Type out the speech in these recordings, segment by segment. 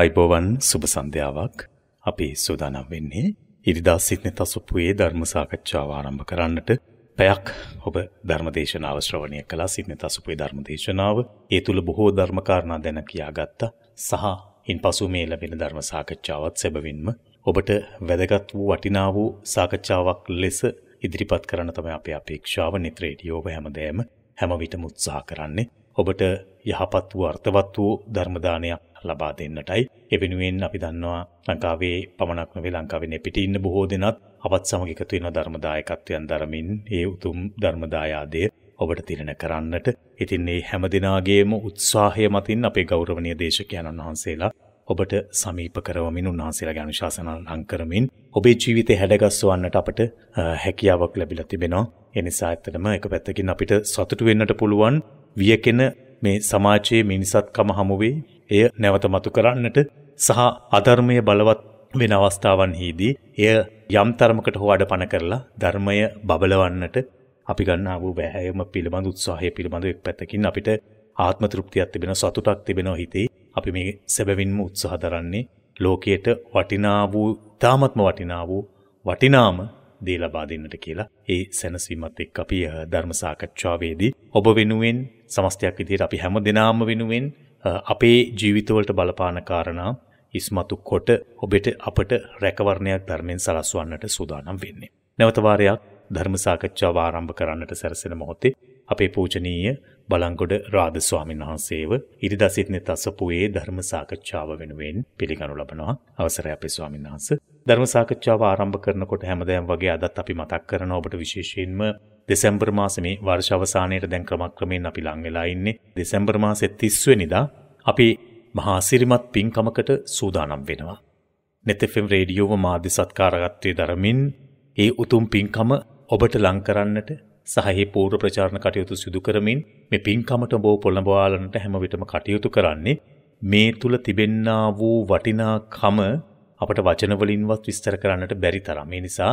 අයිබෝවන් සුබ සන්ධ්‍යාවක් අපි සූදානම් වෙන්නේ ඉරිදා සිටන තසුප්පුයේ ධර්ම සාකච්ඡාව ආරම්භ කරන්නට පැයක් ඔබ ධර්මදේශනාව ශ්‍රවණය කළා සිටන තසුප්පුවේ ධර්මදේශනාව ඒ තුල බොහෝ ධර්ම කාරණා දැන කියාගත්තා සහ ඉන්පසු මේ ලැබෙන ධර්ම සාකච්ඡාවත් සැබවින්ම ඔබට වැදගත් වූ වටිනා වූ සාකච්ඡාවක් ලෙස ඉදිරිපත් කරන තමයි අපේ අපේක්ෂාව නිත් රේඩියෝ ඔබ හැමදේම හැම විටම උත්සාහ කරන්නේ ඔබට යහපත් වූ අර්ථවත් වූ ධර්ම දානයක් ලබා දෙන්නටයි. එවෙනුවෙන් අපි දන්නවා ලංකාවේ පමණක් නෙවෙයි ලංකාවේ පිට ඉන්න බොහෝ දෙනාත් අපත් සමග එකතු වෙන ධර්මදායකත්වයන් දරමින් ඒ උතුම් ධර්මදායාදය ඔබට තිරණ කරන්නට ඉතින් මේ හැම දිනාගේම උත්සාහය මතින් අපේ ගෞරවනීය දේශකයන්න් වහන්සේලා ඔබට සමීප කරවමින් උන්වහන්සේලා ගැන ශාසනා ලං කරමින් ඔබේ ජීවිතේ හැඩගස්වන්නට අපට හැකියාවක් ලැබිලා තිබෙනවා. ඒ නිසා ඇත්තටම එක පැත්තකින් අපිට සතුටු වෙන්නට පුළුවන් වියකෙන මේ සමාජයේ මිනිසත්කම හමු වෙයි. එය නැවත මතු කරන්නට සහ අධර්මය බලවත් වෙන අවස්ථාවන්හිදී එය යම් තරමකට හෝ අඩපණ කරලා ධර්මය බබලවන්නට අපි ගන්නා වූ බෑහෑම පිළිබඳ උත්සාහය පිළිබඳ එක් පැත්තකින් අපිට ආත්ම තෘප්තියක් තිබෙන සතුටක් තිබෙනවා හිතේ. අපි මේ සැබවින්ම උත්සාහ දරන්නේ ලෝකයට වටිනා වූ තාමත්ම වටිනා වූ වටිනාම දේ ලබා දෙන්නට කියලා. ඒ සැනසීමත් එක්ක අපි ධර්ම සාකච්ඡාවේදී ඔබ වෙනුවෙන් සමස්තයක් විදිහට අපි හැම දිනාම වෙනුවෙන් අපේ ජීවිතවලට බලපාන කාරණා ඉස්මතු කොට ඔබට අපට රැකවරණයක් ධර්මයෙන් සලස්වන්නට සූදානම් වෙන්නේ. නැවත වාරයක් ධර්ම සාකච්ඡාව ආරම්භ කරන්නට සැරසෙන මොහොතේ අපේ පූජනීය බලංගොඩ රාධ ස්වාමීන් වහන්සේව ඉරිදා සිටින තසපුවේ ධර්ම සාකච්ඡාව වෙනුවෙන් පිළිගනු ලබනවා. අවසරයි අපේ ස්වාමීන් වහන්සේ. ධර්ම සාකච්ඡාව ආරම්භ කරනකොට හැමදාම වගේ අදත් අපි මතක් කරන ඔබට විශේෂයෙන්ම දෙසැම්බර් මාසේ මේ වර්ෂ අවසානයේට දැන් ක්‍රමක්‍රමයෙන් අපි ලං වෙලා ඉන්නේ. දෙසැම්බර් මාසේ 30 වෙනිදා අපි මහා සිරිමත් පින්කමකට සූදානම් වෙනවා. නෙතෙෆම් රේඩියෝව මාධ්‍ය සත්කාරකත්වයේ දරමින් ඒ උතුම් පින්කම ඔබට ලං කරන්නට සහ පූර්ව ප්‍රචාරණ කටයුතු සිදු කරමින් මේ පින්කමට බෝ පොළඹවාලනට හැම විටම කටයුතු කරන්නේ මේ තුල තිබෙන්නා වූ වටිනාකම අපට වචනවලින්වත් විස්තර කරන්නට බැරි තරම්. ඒ නිසා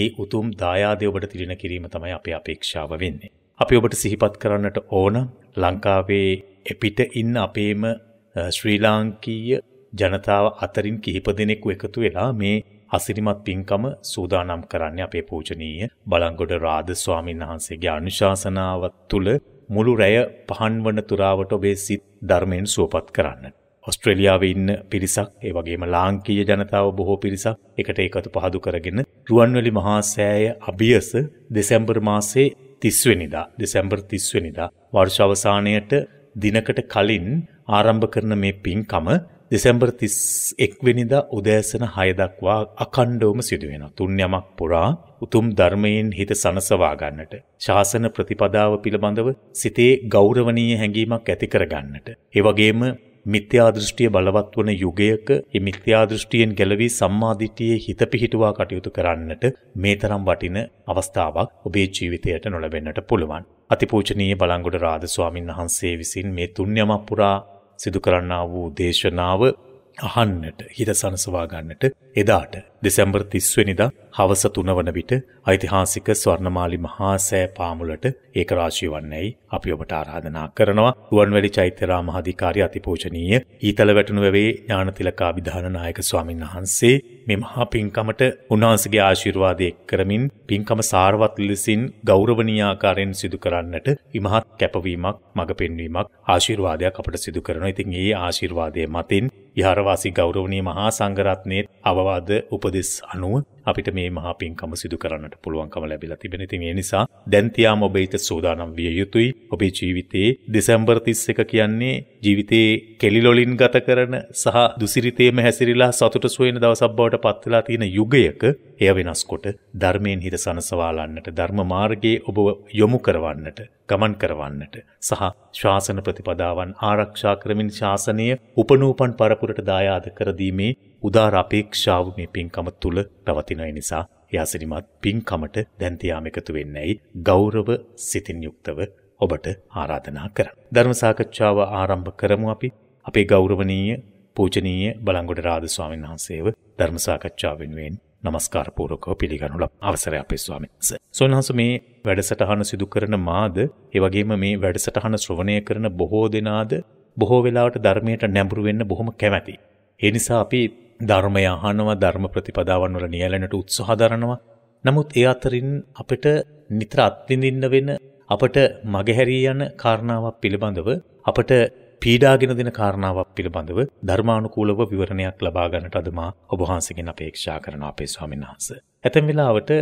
ඒ උතුම් දායාදය ඔබට තිරණ කිරීම තමයි අපේ අපේක්ෂාව වෙන්නේ. අපි ඔබට සිහිපත් කරන්නට ඕන ලංකාවේ එපිට ඉන්න අපේම ශ්‍රී ලාංකීය ජනතාව අතරින් කිහිප දෙනෙකු එකතු වෙලා මේ අසිරිමත් පින්කම සූදානම් කරන්නේ අපේ පූජනීය බලංගොඩ රාද ස්වාමීන් වහන්සේගේ අනුශාසනාව තුළ මුළු රැය පහන් වන තුරාවට ඔබේ සිත් ධර්මයෙන් සුවපත් කරන්න. ඔස්ට්‍රේලියාවේ ඉන්න පිරිසක් ඒ වගේම ලාංකීය ජනතාව බොහෝ පිරිසක් එකට එකතු පහදු කරගෙන රුවන්වැලි මහා සෑය අභියස දෙසැම්බර් මාසේ 30 වෙනිදා දෙසැම්බර් 30 වෙනිදා වර්ෂ අවසානයේට දිනකට කලින් ආරම්භ කරන මේ පින්කම දෙසැම්බර් 31 වෙනිදා උදෑසන 6 දක්වා අඛණ්ඩවම සිදු වෙනවා. තුන් යමක් පුරා උතුම් ධර්මයෙන් හිත සනසවා ගන්නට, ශාසන ප්‍රතිපදාව පිළිබඳව සිතේ ගෞරවනීය හැඟීමක් ඇති කර ගන්නට. ඒ වගේම මිත්‍යා දෘෂ්ටිය බලවත් වන යුගයක මේ මිත්‍යා දෘෂ්ටියෙන් ගැලවී සම්මා දිටියේ හිත පිහිටුවා කටයුතු කරන්නට මේ තරම් වටින අවස්ථාවක් ඔබේ ජීවිතයට නොලැබෙන්නට පුළුවන්. අතිපූජනීය බලංගොඩ රාද ස්වාමින් වහන්සේ විසින් මේ තුන්යම පුරා සිදු කරන්නා වූ දේශනාව අහන්නට හිත සනසවා ගන්නට එදාට දෙසැම්බර් 30 වෙනිදා හවස 3 වන විට ඓතිහාසික ස්වර්ණමාලි මහා සෑ පාමුලට ඒක රාශිය වන්නේයි අපි ඔබට ආරාධනා කරනවා රුවන්වැලි චෛත්‍ය රාමාධිකාරී අතිපූජනීය ඊතල වැටුණු වැවේ ඥානතිලකා විධාන නායක ස්වාමින් වහන්සේ මේ මහා පින්කමට උන්වහන්සේගේ ආශිර්වාදය කරමින් පින්කම සාරවත් ලෙසින් ගෞරවනීය ආකාරයෙන් සිදු කරන්නට ඉමහත් කැපවීමක් මඟ පෙන්වීමක් ආශිර්වාදයක් අපට සිදු කරනවා. ඉතින් ඒ ආශිර්වාදයේ මතින් විහාරවාසී ගෞරවනීය මහා සංඝරත්නයේ අවවාද උපදෙස් අනුව අපිට මේ මහා පින්කම සිදු කරන්නට පුළුවන්කම ලැබිලා තිබෙන. ඉතින් ඒ නිසා දැන් තියාම ඔබ ඊට සූදානම් විය යුතුයි. ඔබේ ජීවිතයේ දෙසැම්බර් 31 කියන්නේ ජීවිතයේ කෙලිලොලින් ගත කරන සහ දුසිරිතේම හැසිරීලා සතුට සොයන දවසක් බවට පත් වෙලා තියෙන යුගයක එය වෙනස්කොට ධර්මයෙන් හිත සනසවාලන්නට ධර්ම මාර්ගයේ ඔබ යොමු කරවන්නට ගමන් කරවන්නට සහ ශාසන ප්‍රතිපදාවන් ආරක්ෂා කරමින් ශාසනය උපනූපන් පරපුරට දායාද කර දීමේ උදාර අපේක්ෂාව මේ පින්කම තුල පවතින නිසා යසිරිමත් පින්කමට දැන් තියාම එකතු වෙන්නේයි ගෞරව සිතින් යුක්තව ඔබට ආරාධනා කරන්න. ධර්ම සාකච්ඡාව ආරම්භ කරමු අපි. අපේ ගෞරවනීය පූජනීය බලංගොඩ රාජ ස්වාමීන් වහන්සේව ධර්ම සාකච්ඡාව වෙනුවෙන් নমස්කාර පූර්වකව පිළිගනු ලබ අවසරය අපේ ස්වාමීන් වහන්සේ. සෝනහස මේ වැඩසටහන සිදු කරන මාද, ඒ වගේම මේ වැඩසටහන ශ්‍රවණය කරන බොහෝ දෙනාද බොහෝ වෙලාවට ධර්මයට නැඹුරු වෙන්න බොහොම කැමැති. ඒ නිසා අපි ධර්මය අහනවා ධර්ම ප්‍රතිපදාවන් වල නියැලෙනට උත්සාහ දරනවා. නමුත් ඒ අතරින් අපිට නිතර අත්විඳින්න වෙන අපට මගහැරී යන කාරණාවක් පිළිබඳව අපට පීඩාගෙන දෙන කාරණාවක් පිළිබඳව ධර්මානුකූලව විවරණයක් ලබා ගන්නට අද මා ඔබ වහන්සේගෙන් අපේක්ෂා කරනවා අපේ ස්වාමීන් වහන්සේ. ඇතැම් වෙලාවට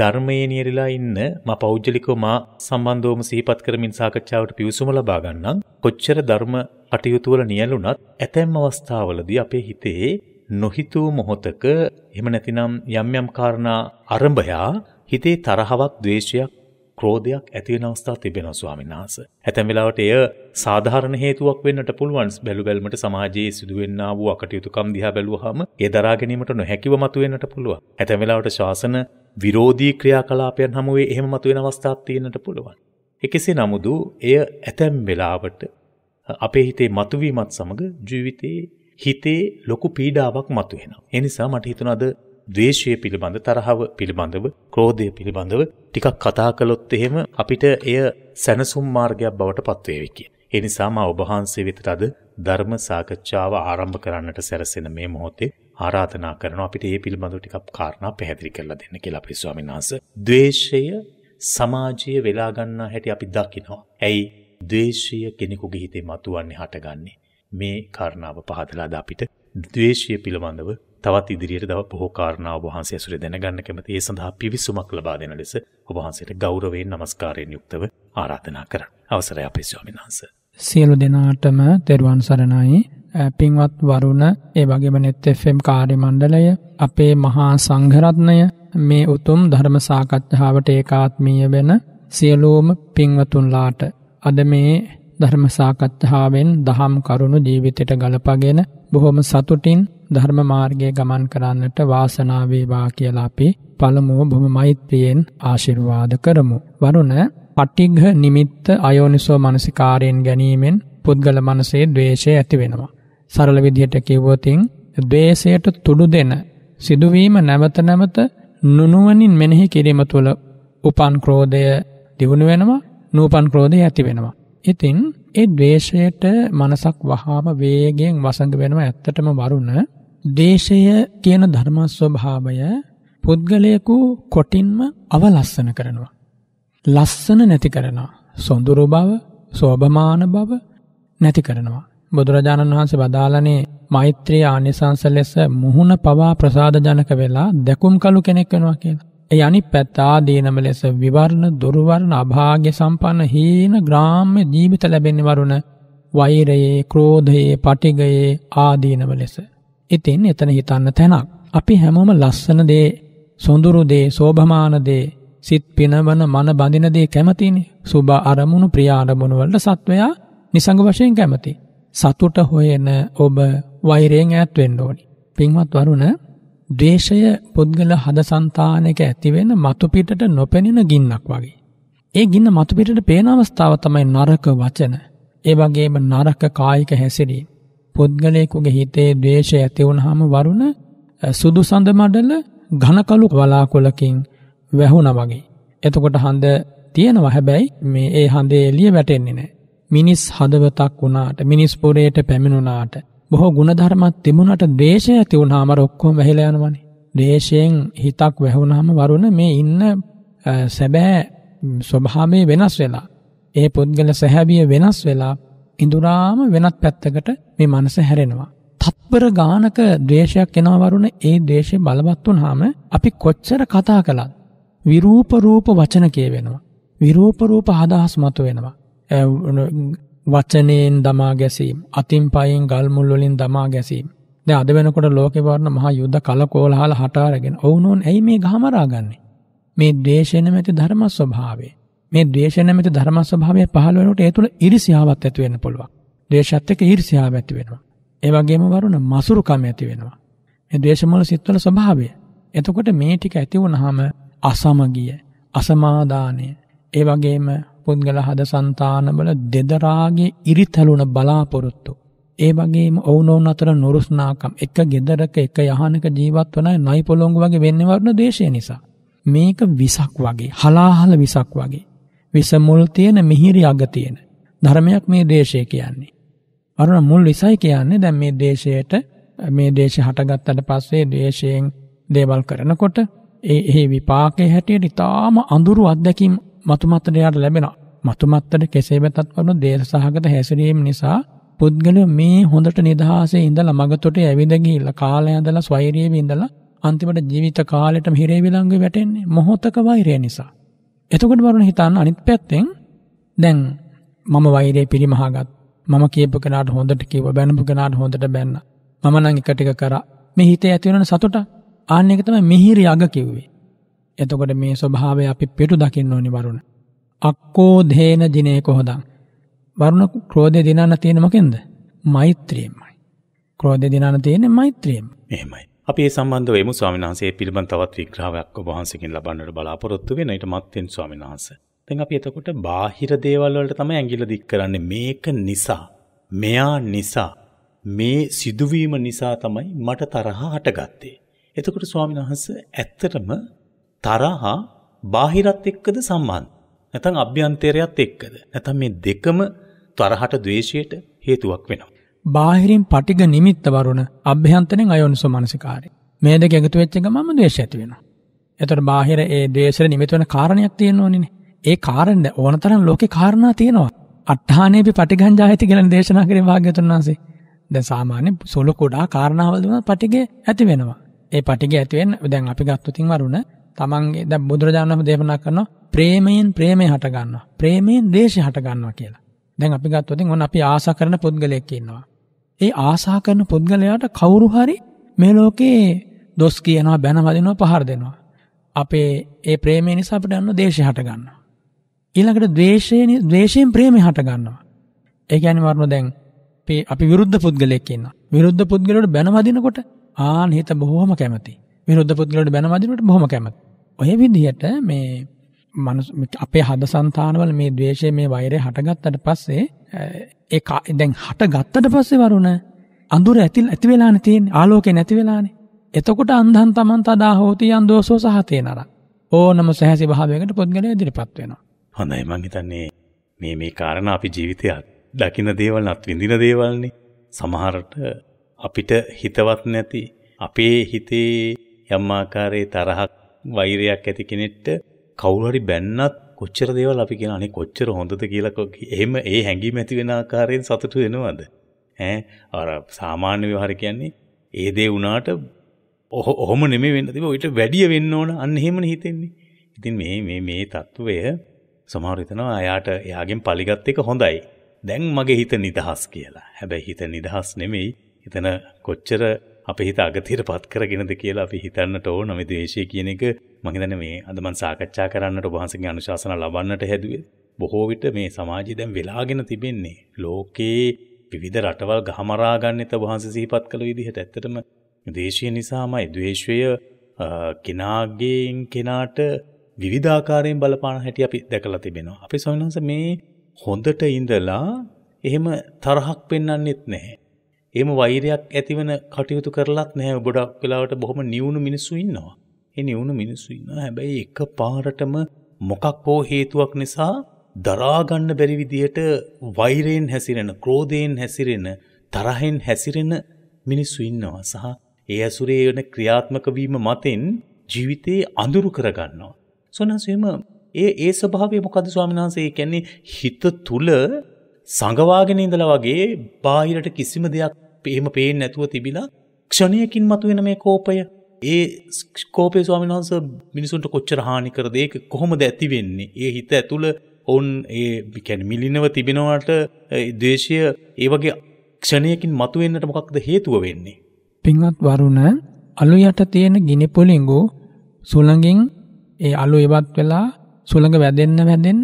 ධර්මයේ නියරිලා ඉන්න මා පෞද්ගලිකව මා සම්බන්ධවම සිහිපත් කරමින් සාකච්ඡාවට පිවිසුම ලබා ගන්නම්. කොච්චර ධර්ම කටයුතු වල නියැලුණත් ඇතැම් අවස්ථාවලදී අපේ හිතේ නොහිතූ මොහොතක එහෙම නැතිනම් යම් යම් කාරණා අරඹයා හිතේ තරහවක් ද්වේෂයක් ක්‍රෝධයක් ඇති වෙන අවස්ථා තිබෙනවා ස්වාමීන් වහන්සේ. ඇතැම් වෙලාවට එය සාධාරණ හේතුවක් වෙන්නට පුළුවන්. බැලු බැලමට සමාජයේ සිදුවෙන්නා වූ අකටයුතුකම් දිහා බැලුවාම ඒ දරා ගැනීමට නොහැකිව මතුවෙන්නට පුළුවන්. ඇතැම් වෙලාවට ශාසන විරෝධී ක්‍රියාකලාපයන් හමුවේ එහෙම මතුවෙන අවස්ථාත් තියෙන්නට පුළුවන්. එකසේ නමුදු එය ඇතැම් වෙලාවට අපේ හිතේ මතුවීමත් සමග ජීවිතයේ හිතේ ලොකු පීඩාවක් මතුවෙනවා. ඒ නිසා මට හිතුණාද ද්වේෂය පිළිබඳ තරහව පිළිබඳව ක්‍රෝධය පිළිබඳව ටිකක් කතා කළොත් එහෙම අපිට එය සැනසුම් මාර්ගයක් බවට පත්වේවි කිය. ඒ නිසා මා ඔබ වහන්සේ වෙතට අද ධර්ම සාකච්ඡාව ආරම්භ කරන්නට සැරසෙන මේ මොහොතේ ආරාධනා කරනවා අපිට මේ පිළිබඳව ටිකක් කාරණා පැහැදිලි කරලා දෙන්න කියලා අපේ ස්වාමීන් වහන්සේ. ද්වේෂය සමාජයේ වෙලා ගන්නා හැටි අපි දකිනවා. ඇයි ද්වේෂය කෙනෙකුගේ හිතේ මතුවන්නේ හටගන්නේ? මේ කාරණාව පහදලා අද අපිට ද්වේෂය පිළිබඳව තවත් ඉදිරියට තව බොහෝ කාරණා ඔබ වහන්සේ ඇසුරේ දැනගන්න කැමති ඒ සඳහා පිවිසුමක් ලබා දෙන ලෙස ඔබ වහන්සේට ගෞරවයෙන් නමස්කාරයෙන් යුක්තව ආරාධනා කරන්න. අවසරයි අපේ ස්වාමීන් වහන්සේ. සියලු දෙනාටම තෙරුවන් සරණයි. පින්වත් වරුණ ඒ වගේම net FM කාර්ය මණ්ඩලය අපේ මහා සංඝරත්නය මේ උතුම් ධර්ම සාකච්ඡාවට ඒකාත්මීය වෙන සියලුම පින්වතුන්ලාට අද මේ ධර්මසාකච්ඡාවෙන් දහම් කරුණු ජීවිතයට ගලපගෙන බොහොම සතුටින් ධර්මමාර්ගය ගමන් කරන්නට වාසනාවේවා කියලා අපි පළමුුව බොහොම මෛත්‍රියෙන් ආශිර්වාද කරමු. වරුණ පටිග්හ නිමිත්ත අයෝනිසෝ මනසිකාරයෙන් ගැනීමෙන් පුද්ගල මනසේ දවේශය ඇති වෙනවා. සරල විදිහට කිව්වතින් දවේශයට තුඩු දෙන සිදුවීම නැවත නැමත නුනුවනින් මෙනෙහි කිරීම තුළ උපන් ක්‍රෝධය දියුණු වෙනවා නූපන් ක්‍රෝධය ඇති වෙනවා. ඉතින් ඒ ද්වේෂයට මනසක් වහාම වේගයෙන් වසඟ වෙනවා ඇත්තටම වරුණ. දේශය කියන ධර්ම ස්වභාවය පුද්ගලයෙකු කොටින්ම අවලස්සන කරනවා. ලස්සන නැති කරනවා. සොඳුරු බව, සෝභමාන බව නැති කරනවා. බුදුරජාණන් වහන්සේ වදාළනේ මෛත්‍රී ආනිසංස ලෙස මුහුණ පවා ප්‍රසාද ජනක වෙලා දැකුම් කළු කෙනෙක් වෙනවා කියලා. යනි පැත්තාදීනම ලෙස විවරණ දුරුවරණ අභාග්‍ය සම්පන්න හීන ග්‍රාම්‍ය ජීවිත ලැබෙන වරුණ වෛරයේ ක්‍රෝධයේ පටිගයේ ආදීනව ලෙස. ඉතින් එතන හිතන්න තැනක්. අපි හැමෝම ලස්සන දේ සොඳුරුදේ සෝභමානදේ සිත් පිනවන මන බඳිනදේ කැමතිනි සුභ අරමුණු ප්‍රියාරමුණුවලට සත්වයා නිසඟ වශයෙන් කැමති. සතුට හොයන ඔබ වෛරයෙන් ඇත්වෙන්න ඕනි. පින්වත් වරුණ ද්වේෂය පුද්ගල හදසන්තානයක ඇතිවෙන මතු පිටට නොපෙනෙන ගින්නක් වගේ. ඒ ගින්න මතු පිටට පේන අවස්ථාව තමයි නරක වචන. ඒ වගේම නරක කායික හැසිරීම. පුද්ගලයෙකුගේ හිතේ ද්වේෂය ඇති වුනහම වරුණ සුදු සඳ මඩල ඝනකලු වලාකුලකින් වැහුණා වගේ. එතකොට හඳ තියෙනවා හැබැයි මේ ඒ හඳේ එළිය වැටෙන්නේ නැහැ. මිනිස් හදවතක් වුණාට මිනිස් පොරේට පැමිණුණාට බොහෝ ಗುಣධර්මත් තිබුණට ද්වේෂය ඇති වුණාම අර ඔක්කොම වැහිලා යනවනේ. ද්වේෂයෙන් හිතක් වැහුණාම වරුණ මේ ඉන්න සැබෑ ස්වභාවය වෙනස් වෙලා. ඒ පුද්ගල සැහැබිය වෙනස් වෙලා ඉඳුරාම වෙනත් පැත්තකට මේ මනස හැරෙනවා. තත්පර ගානක ද්වේෂයක් එනවා වරුණ ඒ ද්වේෂය බලවත් වුණාම අපි කොච්චර කතා කළත් විරූප රූප වචන කියවෙනවා. විරූප රූප අදහස් මතුවෙනවා. වචනයෙන් දමා ගැසීම්, අතින් පයින් ගල් මුල් වලින් දමා ගැසීම්. දැන් අද වෙනකොට ලෝකේ වර්ණ මහා යුද්ධ කලකෝලහල හට අරගෙන ඔවුනෝන් ඇයි මේ ගහමරා ගන්නෙ? මේ ද්වේෂය නැමැති ධර්ම ස්වභාවය. මේ ද්වේෂය නැමැති ධර්ම ස්වභාවය පහළ වෙනකොට ඒ තුල ඉරිසියාවක් ඇති වෙන්න පුළුවන්. ද්වේෂත් එක්ක ඊර්ෂ්‍යාව ඇති වෙනවා. ඒ වගේම වරුණ මසුරුකම ඇති වෙනවා. මේ ද්වේෂමූල සිත්වල ස්වභාවය. එතකොට මේ ටික ඇති වුනහම අසමගිය, අසමාදානය, ඒ වගේම පුද්ගල හද సంతානවල දෙදරාගේ ඉරිතලුණ බලාපොරොත්තු ඒ වගේම ඔවුනොවුන් අතර නුරුස්නාකම් එක ගෙදරක එක යහනක ජීවත් වන නයි පොළොංගු වගේ වෙන්නේ වර්ණ දේශය නිසා මේක විසක් වගේ හලාහල විසක් වගේ විස මුල් තියෙන මිහිරි අග තියෙන ධර්මයක් මේ දේශය කියන්නේ අර මුල් විසයි කියන්නේ දැන් මේ දේශයට මේ දේශය හටගත්තට පස්සේ දේශයෙන් දේවල් කරනකොට ඒ එහි විපාකයේ හැටියට ඉතාම අඳුරු අත්දැකීම් මතුමත්තට යාට ලැබෙනවා. මතුමත්තට කෙසේ වෙතත් වුණු දේශ සහගත හැසිරීම නිසා පුද්ගලයෝ මේ හොඳට නිදහසේ ඉඳලා මගතොට ඇවිද ගිහිල්ලා කාලය ඇඳලා ස්වෛරියේ ඉඳලා අන්තිමට ජීවිත කාලෙටම හිරේ විලංග වැටෙන්නේ මොහොතක වෛරය නිසා. එතකොට වරුණ හිතන්න අනිත් පැත්තෙන් දැන් මම වෛරය පිරිමහගත්. මම කියපු කෙනාට හොඳට කිව්ව බැනපු කෙනාට හොඳට බැන්න. මම නම් එක ටික කරා. මේ හිතේ ඇති වෙන සතුට ආන්න එක තමයි මිහිරි අග කිව්වේ. එතකොට මේ ස්වභාවය අපි පිටු දකින්න ඕනි වරුණ. අක්කෝ ධේන දිනේ කොහොදා. වරුණ ක්‍රෝධය දිනන්න තියෙන මොකෙන්ද? මෛත්‍රියෙන්මයි. ක්‍රෝධය දිනන්න තියෙන්නේ මෛත්‍රියෙන්. එහෙමයි. අපි ඒ සම්බන්ධව එමු ස්වාමීන් වහන්සේ පිළිබඳ තවත් විග්‍රහයක් ඔබ වහන්සේකින් ලබන්නට බලාපොරොත්තු වෙන ඊට මත්තෙන් ස්වාමීන් වහන්සේ. දැන් අපි එතකොට බාහිර දේවල් වලට තමයි ඇඟිල්ල දික් කරන්නේ. මේක නිසා, මෙයා නිසා, මේ සිදුවීම නිසා තමයි මට තරහ හටගත්තේ. එතකොට ස්වාමීන් වහන්සේ ඇත්තටම තරහා බාහිරත් එක්කද සම්බන්ධ. නැතන් අභ්‍යන්තරයත් එක්කද. නැතන් මේ දෙකම තරහට දවේශයට හේතුවක් වෙනවා. බාහිරින් පටිග නිමිත්ත වරුණ අභ්‍යන්තනෙන් අයොන්සු මනසිකාරය. මේ දෙක එකතු වෙච්ච එක මම ද්වේෂ ඇති වෙනවා. එතකොට බාහිර ඒ ද්වේෂෙ නිමිත වෙන කාරණයක් තියෙනවනේ. ඒ කාරණේ ඕනතරම් ලෝකේ කාරණා තියෙනවා. අට්ඨානේපි පටිගංජායති කියලා දේශනා කරේ වාග්යතුන් වහන්සේ. දැන් සාමාන්‍ය සුළු කුඩා කාරණාවල් දුන පටිගය ඇති වෙනවා. ඒ පටිගය ඇති වෙන දැන් අපි ගත්තොතින් වරුණ තමන්ගේ දැන් බුදුරජාණන් වහන්සේ දේශනා කරනවා ප්‍රේමයෙන් ප්‍රේමය හට ගන්නවා. ප්‍රේමයෙන් දේශය හට ගන්නවා කියලා. දැන් අපි ගත්තොත් ඔන්න අපි ආසා කරන පුද්ගලයෙක් ඉන්නවා. ඒ ආසා කරන පුද්ගලයාට කවුරු හරි මේ ලෝකේ දොස් කියනවා බැනවදිනවා පහර දෙනවා. අපේ ඒ ප්‍රේමය නිසා අපිට අන්න දේශය හට ගන්නවා. ඊළඟට ද්වේෂයෙන් ද්වේෂයෙන් ප්‍රේමය හට ගන්නවා. ඒ කියන්නේ වරුණ දැන් අපි විරුද්ධ පුද්ගලයෙක් ඉන්නවා. විරුද්ධ පුද්ගලයාට බැනවදිනකොට ආන් හිත බොහොම කැමති. විරුද්ධ පුද්ගලට බැනවදිනට බොහොම කැමති. ඔය විදිහට මේ මනුස් අපේ හද సంతානවල මේ द्वේෂය මේ වෛරය හටගත්තට පස්සේ ඒ දැන් හටගත්තට පස්සේ වරුණ අඳුර ඇති ඇති වෙලානේ තියෙන්නේ ආලෝකය නැති වෙලානේ. එතකොට අන්ධන් තමන් තදා හෝති යන් දෝසෝ සහතේ නර. ඕනම සැහැසි භාවයකට පුද්ගලයා ඉදිරිපත් වෙනවා. හොඳයි මං හිතන්නේ මේ මේ කාරණා අපි ජීවිතයක් දකින්න දේවල් නත් විඳින දේවල්නේ. සමහරට අපිට හිතවත් නැති අපේ හිතේ යම් ආකාරයේ තරහක් වෛරයක් ඇති කෙනෙක්ට කවුරු හරි බැන්නත් කොච්චර දේවල් අපි කියන අනේ කොච්චර හොඳද කියලා එහෙම ඒ හැඟීම ඇති වෙන ආකාරයෙන් සතුටු වෙනවද ඈ අර සාමාන්‍ය ව්‍යවහාර කියන්නේ ඒ දේ වුණාට ඔහොම නෙමෙයි වෙන්න තිබ්බ ඔයිට වැඩිය වෙන්න ඕන අන්න එහෙමනේ හිතෙන්නේ ඉතින් මේ මේ මේ తත්වය සමහර හිතනවා එයාට එයාගෙන් පලිගත් එක හොඳයි දැන් මගේ හිත නිදහස් කියලා හැබැයි හිත නිදහස් නෙමෙයි හිතන කොච්චර අපේ හිත අගතියට පත් කරගෙනද කියලා අපි හිතන්නට ඕන මේ ද්වේෂය කියන එක මම හිතන්නේ මේ අද මම සාකච්ඡා කරන්නට ඔබ වහන්සේගේ අනුශාසන ලබන්නට හැදුවේ බොහෝ විට මේ සමාජය දැන් වෙලාගෙන තිබෙන්නේ ලෝකේ විවිධ රටවල් ගහමරා ගන්නෙත් ඔබ වහන්සේ සිහිපත් කළ විදිහට ඇත්තටම ද්වේෂය නිසාමයි ද්වේෂය කෙනාගෙන් කෙනාට විවිධාකාරයෙන් බලපාන හැටි අපි දැකලා තිබෙනවා. අපි ස්වාමීන් මේ හොඳට ඉඳලා එහෙම තරහක් පෙන්වන්නෙත් නැහැ. එම වෛරයක් ඇතිවන කටයුතු කරලත් නැහැ ගොඩක් වෙලාවට බොහොම නිවුණු මිනිස්සු ඉන්නවා. එ නිවුණු මිනිස්සු ඉන්නවා හැබැයි එක පාරටම මොකක් හෝ හේතුවක් නිසා දරාගන්න බැරි විදියට වෛරයෙන් හැසිරෙන, ක්‍රෝධයෙන් හැසිරෙන, තරහෙන් හැසිරෙන මිනිස්සු ඉන්නවා. සහ ඒ ඇසුරේ වෙන ක්‍රියාත්මක වීම මතෙන් ජීවිතේ අඳුරු කරගන්නවා. සොනසෙම ඒ ඒ ස්වභාවය මොකද ස්වාමීන් වහන්සේ කියන්නේ හිත තුල සංගවාගෙන ඉඳලා වගේ බාහිරට කිසිම දෙයක් එහෙම පේෙන් නැතුව තිබිලා ක්ෂණයකින් මතුවෙන මේ කෝපය ඒ ස්කෝපය ස්වාමින් වහන්ස මිනිසුන්ට කොච්චර හානිකර දෙක කොහොමද ඇති වෙන්නේ ඒ හිත ඇතුළ ඔවුන් ඒ කැන මිලිනව තිබෙනවට දේශය ඒ වගේ ක්ෂණයකින් මතුවෙන්නට මොකක්ද හේතුව වෙන්නේ. පින්වත් වරුණ අලු යට තියෙන ගිනිපොලිංගු සුළඟින් ඒ අලු එවත් වෙලා සුළඟ වැදෙන්න වැදෙන්න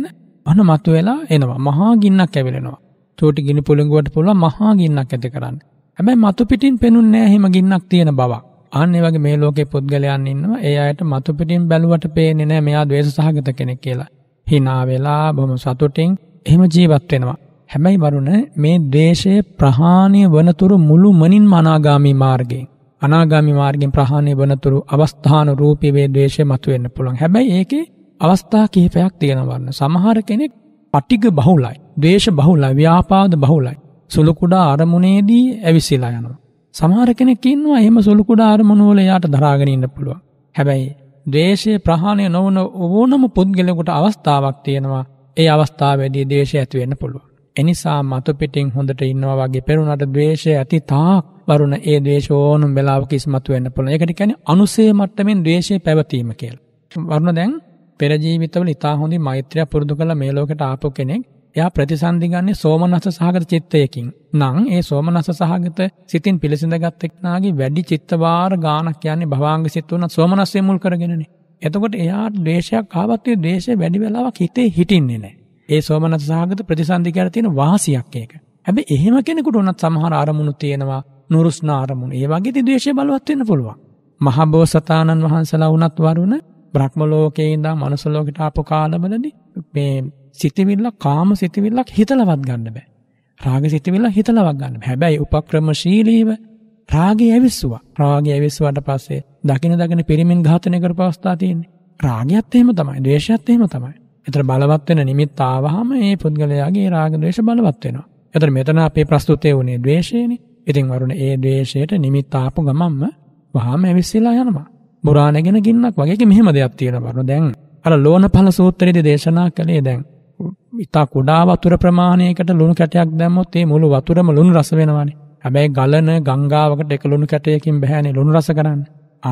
අන මතු වෙලා එනවා මහා ගින්නක් ඇවිලෙනවා චෝටි ගිනි පොළංගුවට පුළුවන් මහා ගින්නක් ඇති කරන්න හැබැයි මතු පිටින් පෙනුන්නේ නැහැ හිම ගින්නක් තියෙන බවක්. අන්න ඒ වගේ මේ ලෝකේ පුද්ගලයන් ඉන්නවා. ඒ අයට මතු පිටින් බැලුවට පේන්නේ නැහැ මෙයා ද්වේෂ සහගත කෙනෙක් කියලා. hina වෙලා බොහොම සතුටින් එහෙම ජීවත් වෙනවා. හැබැයි වරුණ මේ ද්වේෂය ප්‍රහාණය වනතුරු මුළු මනින්ම අනාගාමි මාර්ගයෙන් අනාගාමි මාර්ගයෙන් ප්‍රහාණය වනතුරු අවස්ථාන රූපී වේ ද්වේෂය මතුවෙන්න පුළුවන්. හැබැයි ඒකේ අවස්ථා කිහිපයක් තියෙනවා වරුණ. සමහර කෙනෙක් පටිඝ බහුලයි, ද්වේෂ බහුලයි, ව්‍යාපාද බහුලයි. සුළු කුඩා අරමුණේදී ඇවිසිලා යනවා. සමහර කෙනෙක් ඉන්නවා එහෙම සුළු කුඩා අරමුණු වල යාට දරාගෙන ඉන්න පුළුවන්. හැබැයි ද්වේෂය ප්‍රහාණය නොවන ඕනම පුද්ගලෙකුට අවස්ථාවක් තියෙනවා. ඒ අවස්ථාවේදී ද්වේෂය ඇති වෙන්න පුළුවන්. එනිසා මතු පිටින් හොඳට ඉන්නවා වගේ පෙරුණාට ද්වේෂය ඇති තාක් වරුණ ඒ ද්වේෂ ඕනම වෙලාවක ඉස්මතු වෙන්න පුළුවන්. ඒකට කියන්නේ අනුසය මට්ටමින් ද්වේෂය පැවතීම කියලා. වරුණ දැන් පෙර ජීවිතවල ඉතා හොඳින් මෛත්‍රිය පුරුදු කරලා මේ ලෝකෙට ආපු කෙනෙක් එයා ප්‍රතිසන්දිගන්නේ සෝමනස්ස සහගත චිත්තයකින්. නම් ඒ සෝමනස්ස සහගත සිතින් පිළිසිඳගත් එක්නාගේ වැඩි චිත්තභාර ගානක් කියන්නේ භවාංග සිත් උනත් සෝමනස්සේ මුල් කරගෙනනේ. එතකොට එයා ද්වේෂයක් ආවත් ඒ ද්වේෂය වැඩි වෙලාවක් හිතේ හිටින්නේ නැහැ. ඒ සෝමනස්ස සහගත ප්‍රතිසන්දි කියලා තියෙන වාසියක් ඒක. හැබැයි එහෙම කෙනෙකුට උනත් සමහර අරමුණු තියෙනවා නුරුස්නා අරමුණු. ඒ වගේදී ද්වේෂය බලවත් වෙන්න පුළුවන්. මහබෝසතාණන් වහන්සලා උනත් වරුණ බ්‍රහ්ම ලෝකේ ඉඳන් මනුස්ස ලෝකයට ආපු කාලවලදී මේ සිතවිල්ලක් කාම සිතවිල්ලක් හිතලවත් ගන්න බෑ. රාග සිතවිල්ලක් හිතලවත් ගන්න බෑ. හැබැයි උපක්‍රමශීලීව රාගය ඇවිස්සුවා. රාගය ඇවිස්සුවාට පස්සේ දකින දකින පිරිමින් ඝාතනය කරපු අවස්ථා තියෙන්නේ. රාගයත් එහෙම තමයි, ද්වේෂයත් එහෙම තමයි. ඒතර බලවත් වෙන නිමිත්ත ආවහම මේ පුද්ගලයාගේ රාග ද්වේෂ බලවත් වෙනවා. ඒතර මෙතන අපේ ප්‍රස්තුතේ වුණේ ද්වේෂයනේ. ඉතින් වරුණ ඒ ද්වේෂයට නිමිත්ත ආපු ගමන්ම වහාම ඇවිස්සලා යනවා. බුරා නැගෙන ගින්නක් වගේ මෙහෙම දෙයක් තියෙනවා වරුණ. දැන් අර ලෝණපල සූත්‍රයේදී දේශනා කළේ දැන් ඉතා කුඩා වතුර ප්‍රමාණයකට ලුණු කැටයක් දැම්මොත් ඒ මුළු වතුරම ලුණු රස වෙනවානේ. හැබැයි ගලන ගංගාවකට එක ලුණු කැටයකින් බෑනේ ලුණු රස කරන්න.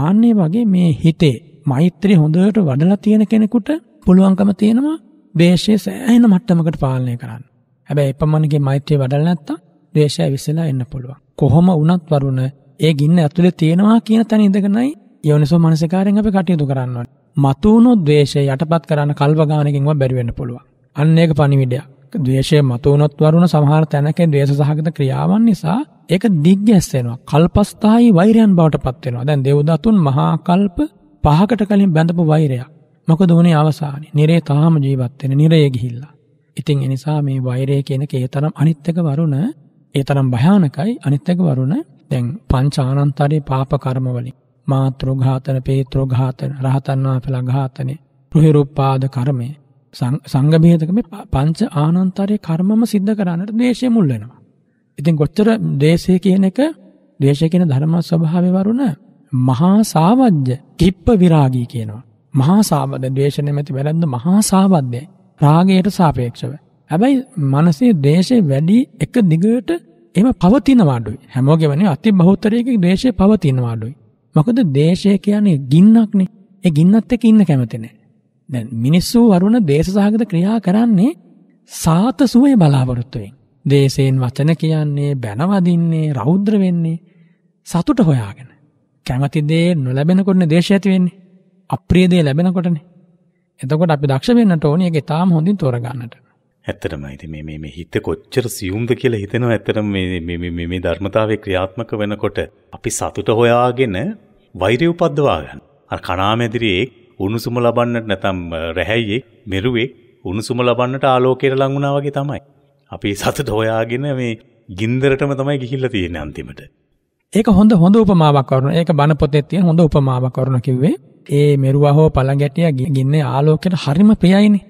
ආන්නේ වගේ මේ හිතේ මෛත්‍රී හොඳට වඩලා තියෙන කෙනෙකුට පුළුවන්කම තියෙනවා දේශයේ සෑහෙන මට්ටමකට පාලනය කරන්න. හැබැයි එපමණකින් මෛත්‍රිය වඩලා නැත්තම් දේශය විසලා එන්න පුළුවන්. කොහොම වුණත් වරුණ ඒ ගින්න ඇතුලේ තියෙනවා කියන තැන ඉඳගෙනයි යෝනිසෝ මනසිකාරයෙන් අපි කටයුතු කරන්න ඕනේ. මතු වුණු ද්වේෂය යටපත් කරන්න කල්ප ගානකින්වත් බැරි වෙන්න පුළුවන්. අන්න ඒක පණිවිඩයක්. ද්වේෂය මතුවනොත් වරුණ සමහර තැනකේ ද්වේෂ සහගත ක්‍රියාවන් නිසා ඒක දිග්ගැස් වෙනවා. කල්පස්ථායි වෛරයන් බවට පත් වෙනවා. දැන් දේවදතුන් මහා කල්ප පහකට කලින් බැඳපු වෛරයක්. මොකද උනේ අවසානයේ? නිරේ තාම ජීවත් වෙන නිරේ ගිහිල්ලා. ඉතින් ඒ නිසා මේ වෛරය කියන කේතරම් අනිත් එක වරුණ ඒ තරම් භයානකයි අනිත් එක වරුණ දැන් පංච ආනන්තරේ පාප කර්ම වලින් මාත්‍රෝ ඝාතන, පේත්‍රෝ ඝාතන, රහතන් වහන්සේලා ඝාතනේ, රුහිරුප්පාද කර්මය සංගමේදක මේ පංච ආනන්තරය කර්මම සිද්ධ කරන්නට දේශය මුල් වෙනවා. ඉතින් කොච්චර දේශය කියන එක දේශය කියන ධර්ම ස්වභාවය වරුණ මහා සාවජ්‍ය කිප්ප විරාගී කියනවා. මහා සාවද ද්වේෂ නැමැති වැරද්ද මහා සාවද්දේ රාගයට සාපේක්ෂව. හැබැයි මනසේ දේශේ වැඩි එක දිගට එහෙම පවතිනවා අඩුයි. හැමෝගෙම නේ අති බහුතරයක දේශේ පවතිනවා අඩුයි. මොකද දේශය කියන්නේ ගින්නක්නේ. ඒ ගින්නත් එක්ක ඉන්න කැමති නැහැ. දැන් මිනිස්සු වරුණ දේශසහගත ක්‍රියා කරන්නේ සාත සුවේ බලාපොරොත්තුවෙන්. දේශයෙන් වචන කියන්නේ බැනවදින්නේ රෞද්‍ර වෙන්නේ සතුට හොයාගෙන. කැමති දේ නොලැබෙනකොටනේ දේශය ඇති වෙන්නේ. අප්‍රිය දේ ලැබෙනකොටනේ. එතකොට අපි දක්ෂ වෙන්නට ඕනේ ඒක තාම හොඳින් තෝරගන්නට. ඇත්තටම ඉතින් මේ මේ හිත කොච්චර සියුම්ද කියලා හිතෙනවා ඇත්තටම මේ මේ මේ මේ ධර්මතාවයේ ක්‍රියාත්මක වෙනකොට අපි සතුට හොයාගෙන වෛරය උපද්දවා ගන්න. අර කණාමැදිරියේ උණුසුම ලබන්නට නැතම් රැහැයියේ මෙරුවේ උණුසුම ලබන්නට ආලෝකයට ලං වුණා වගේ තමයි. අපි සතට හොයාගෙන මේ ගින්දරටම තමයි ගිහිල්ලා තියෙන්නේ අන්තිමට. ඒක හොඳ හොඳ උපමාවක් වරන. ඒක බණ පොතේ තියෙන හොඳ උපමාවක් වරන කිව්වේ. ඒ මෙරුවා හෝ පළඟැටිය ගින්නේ ආලෝකයට හරිම ප්‍රියයිනේ.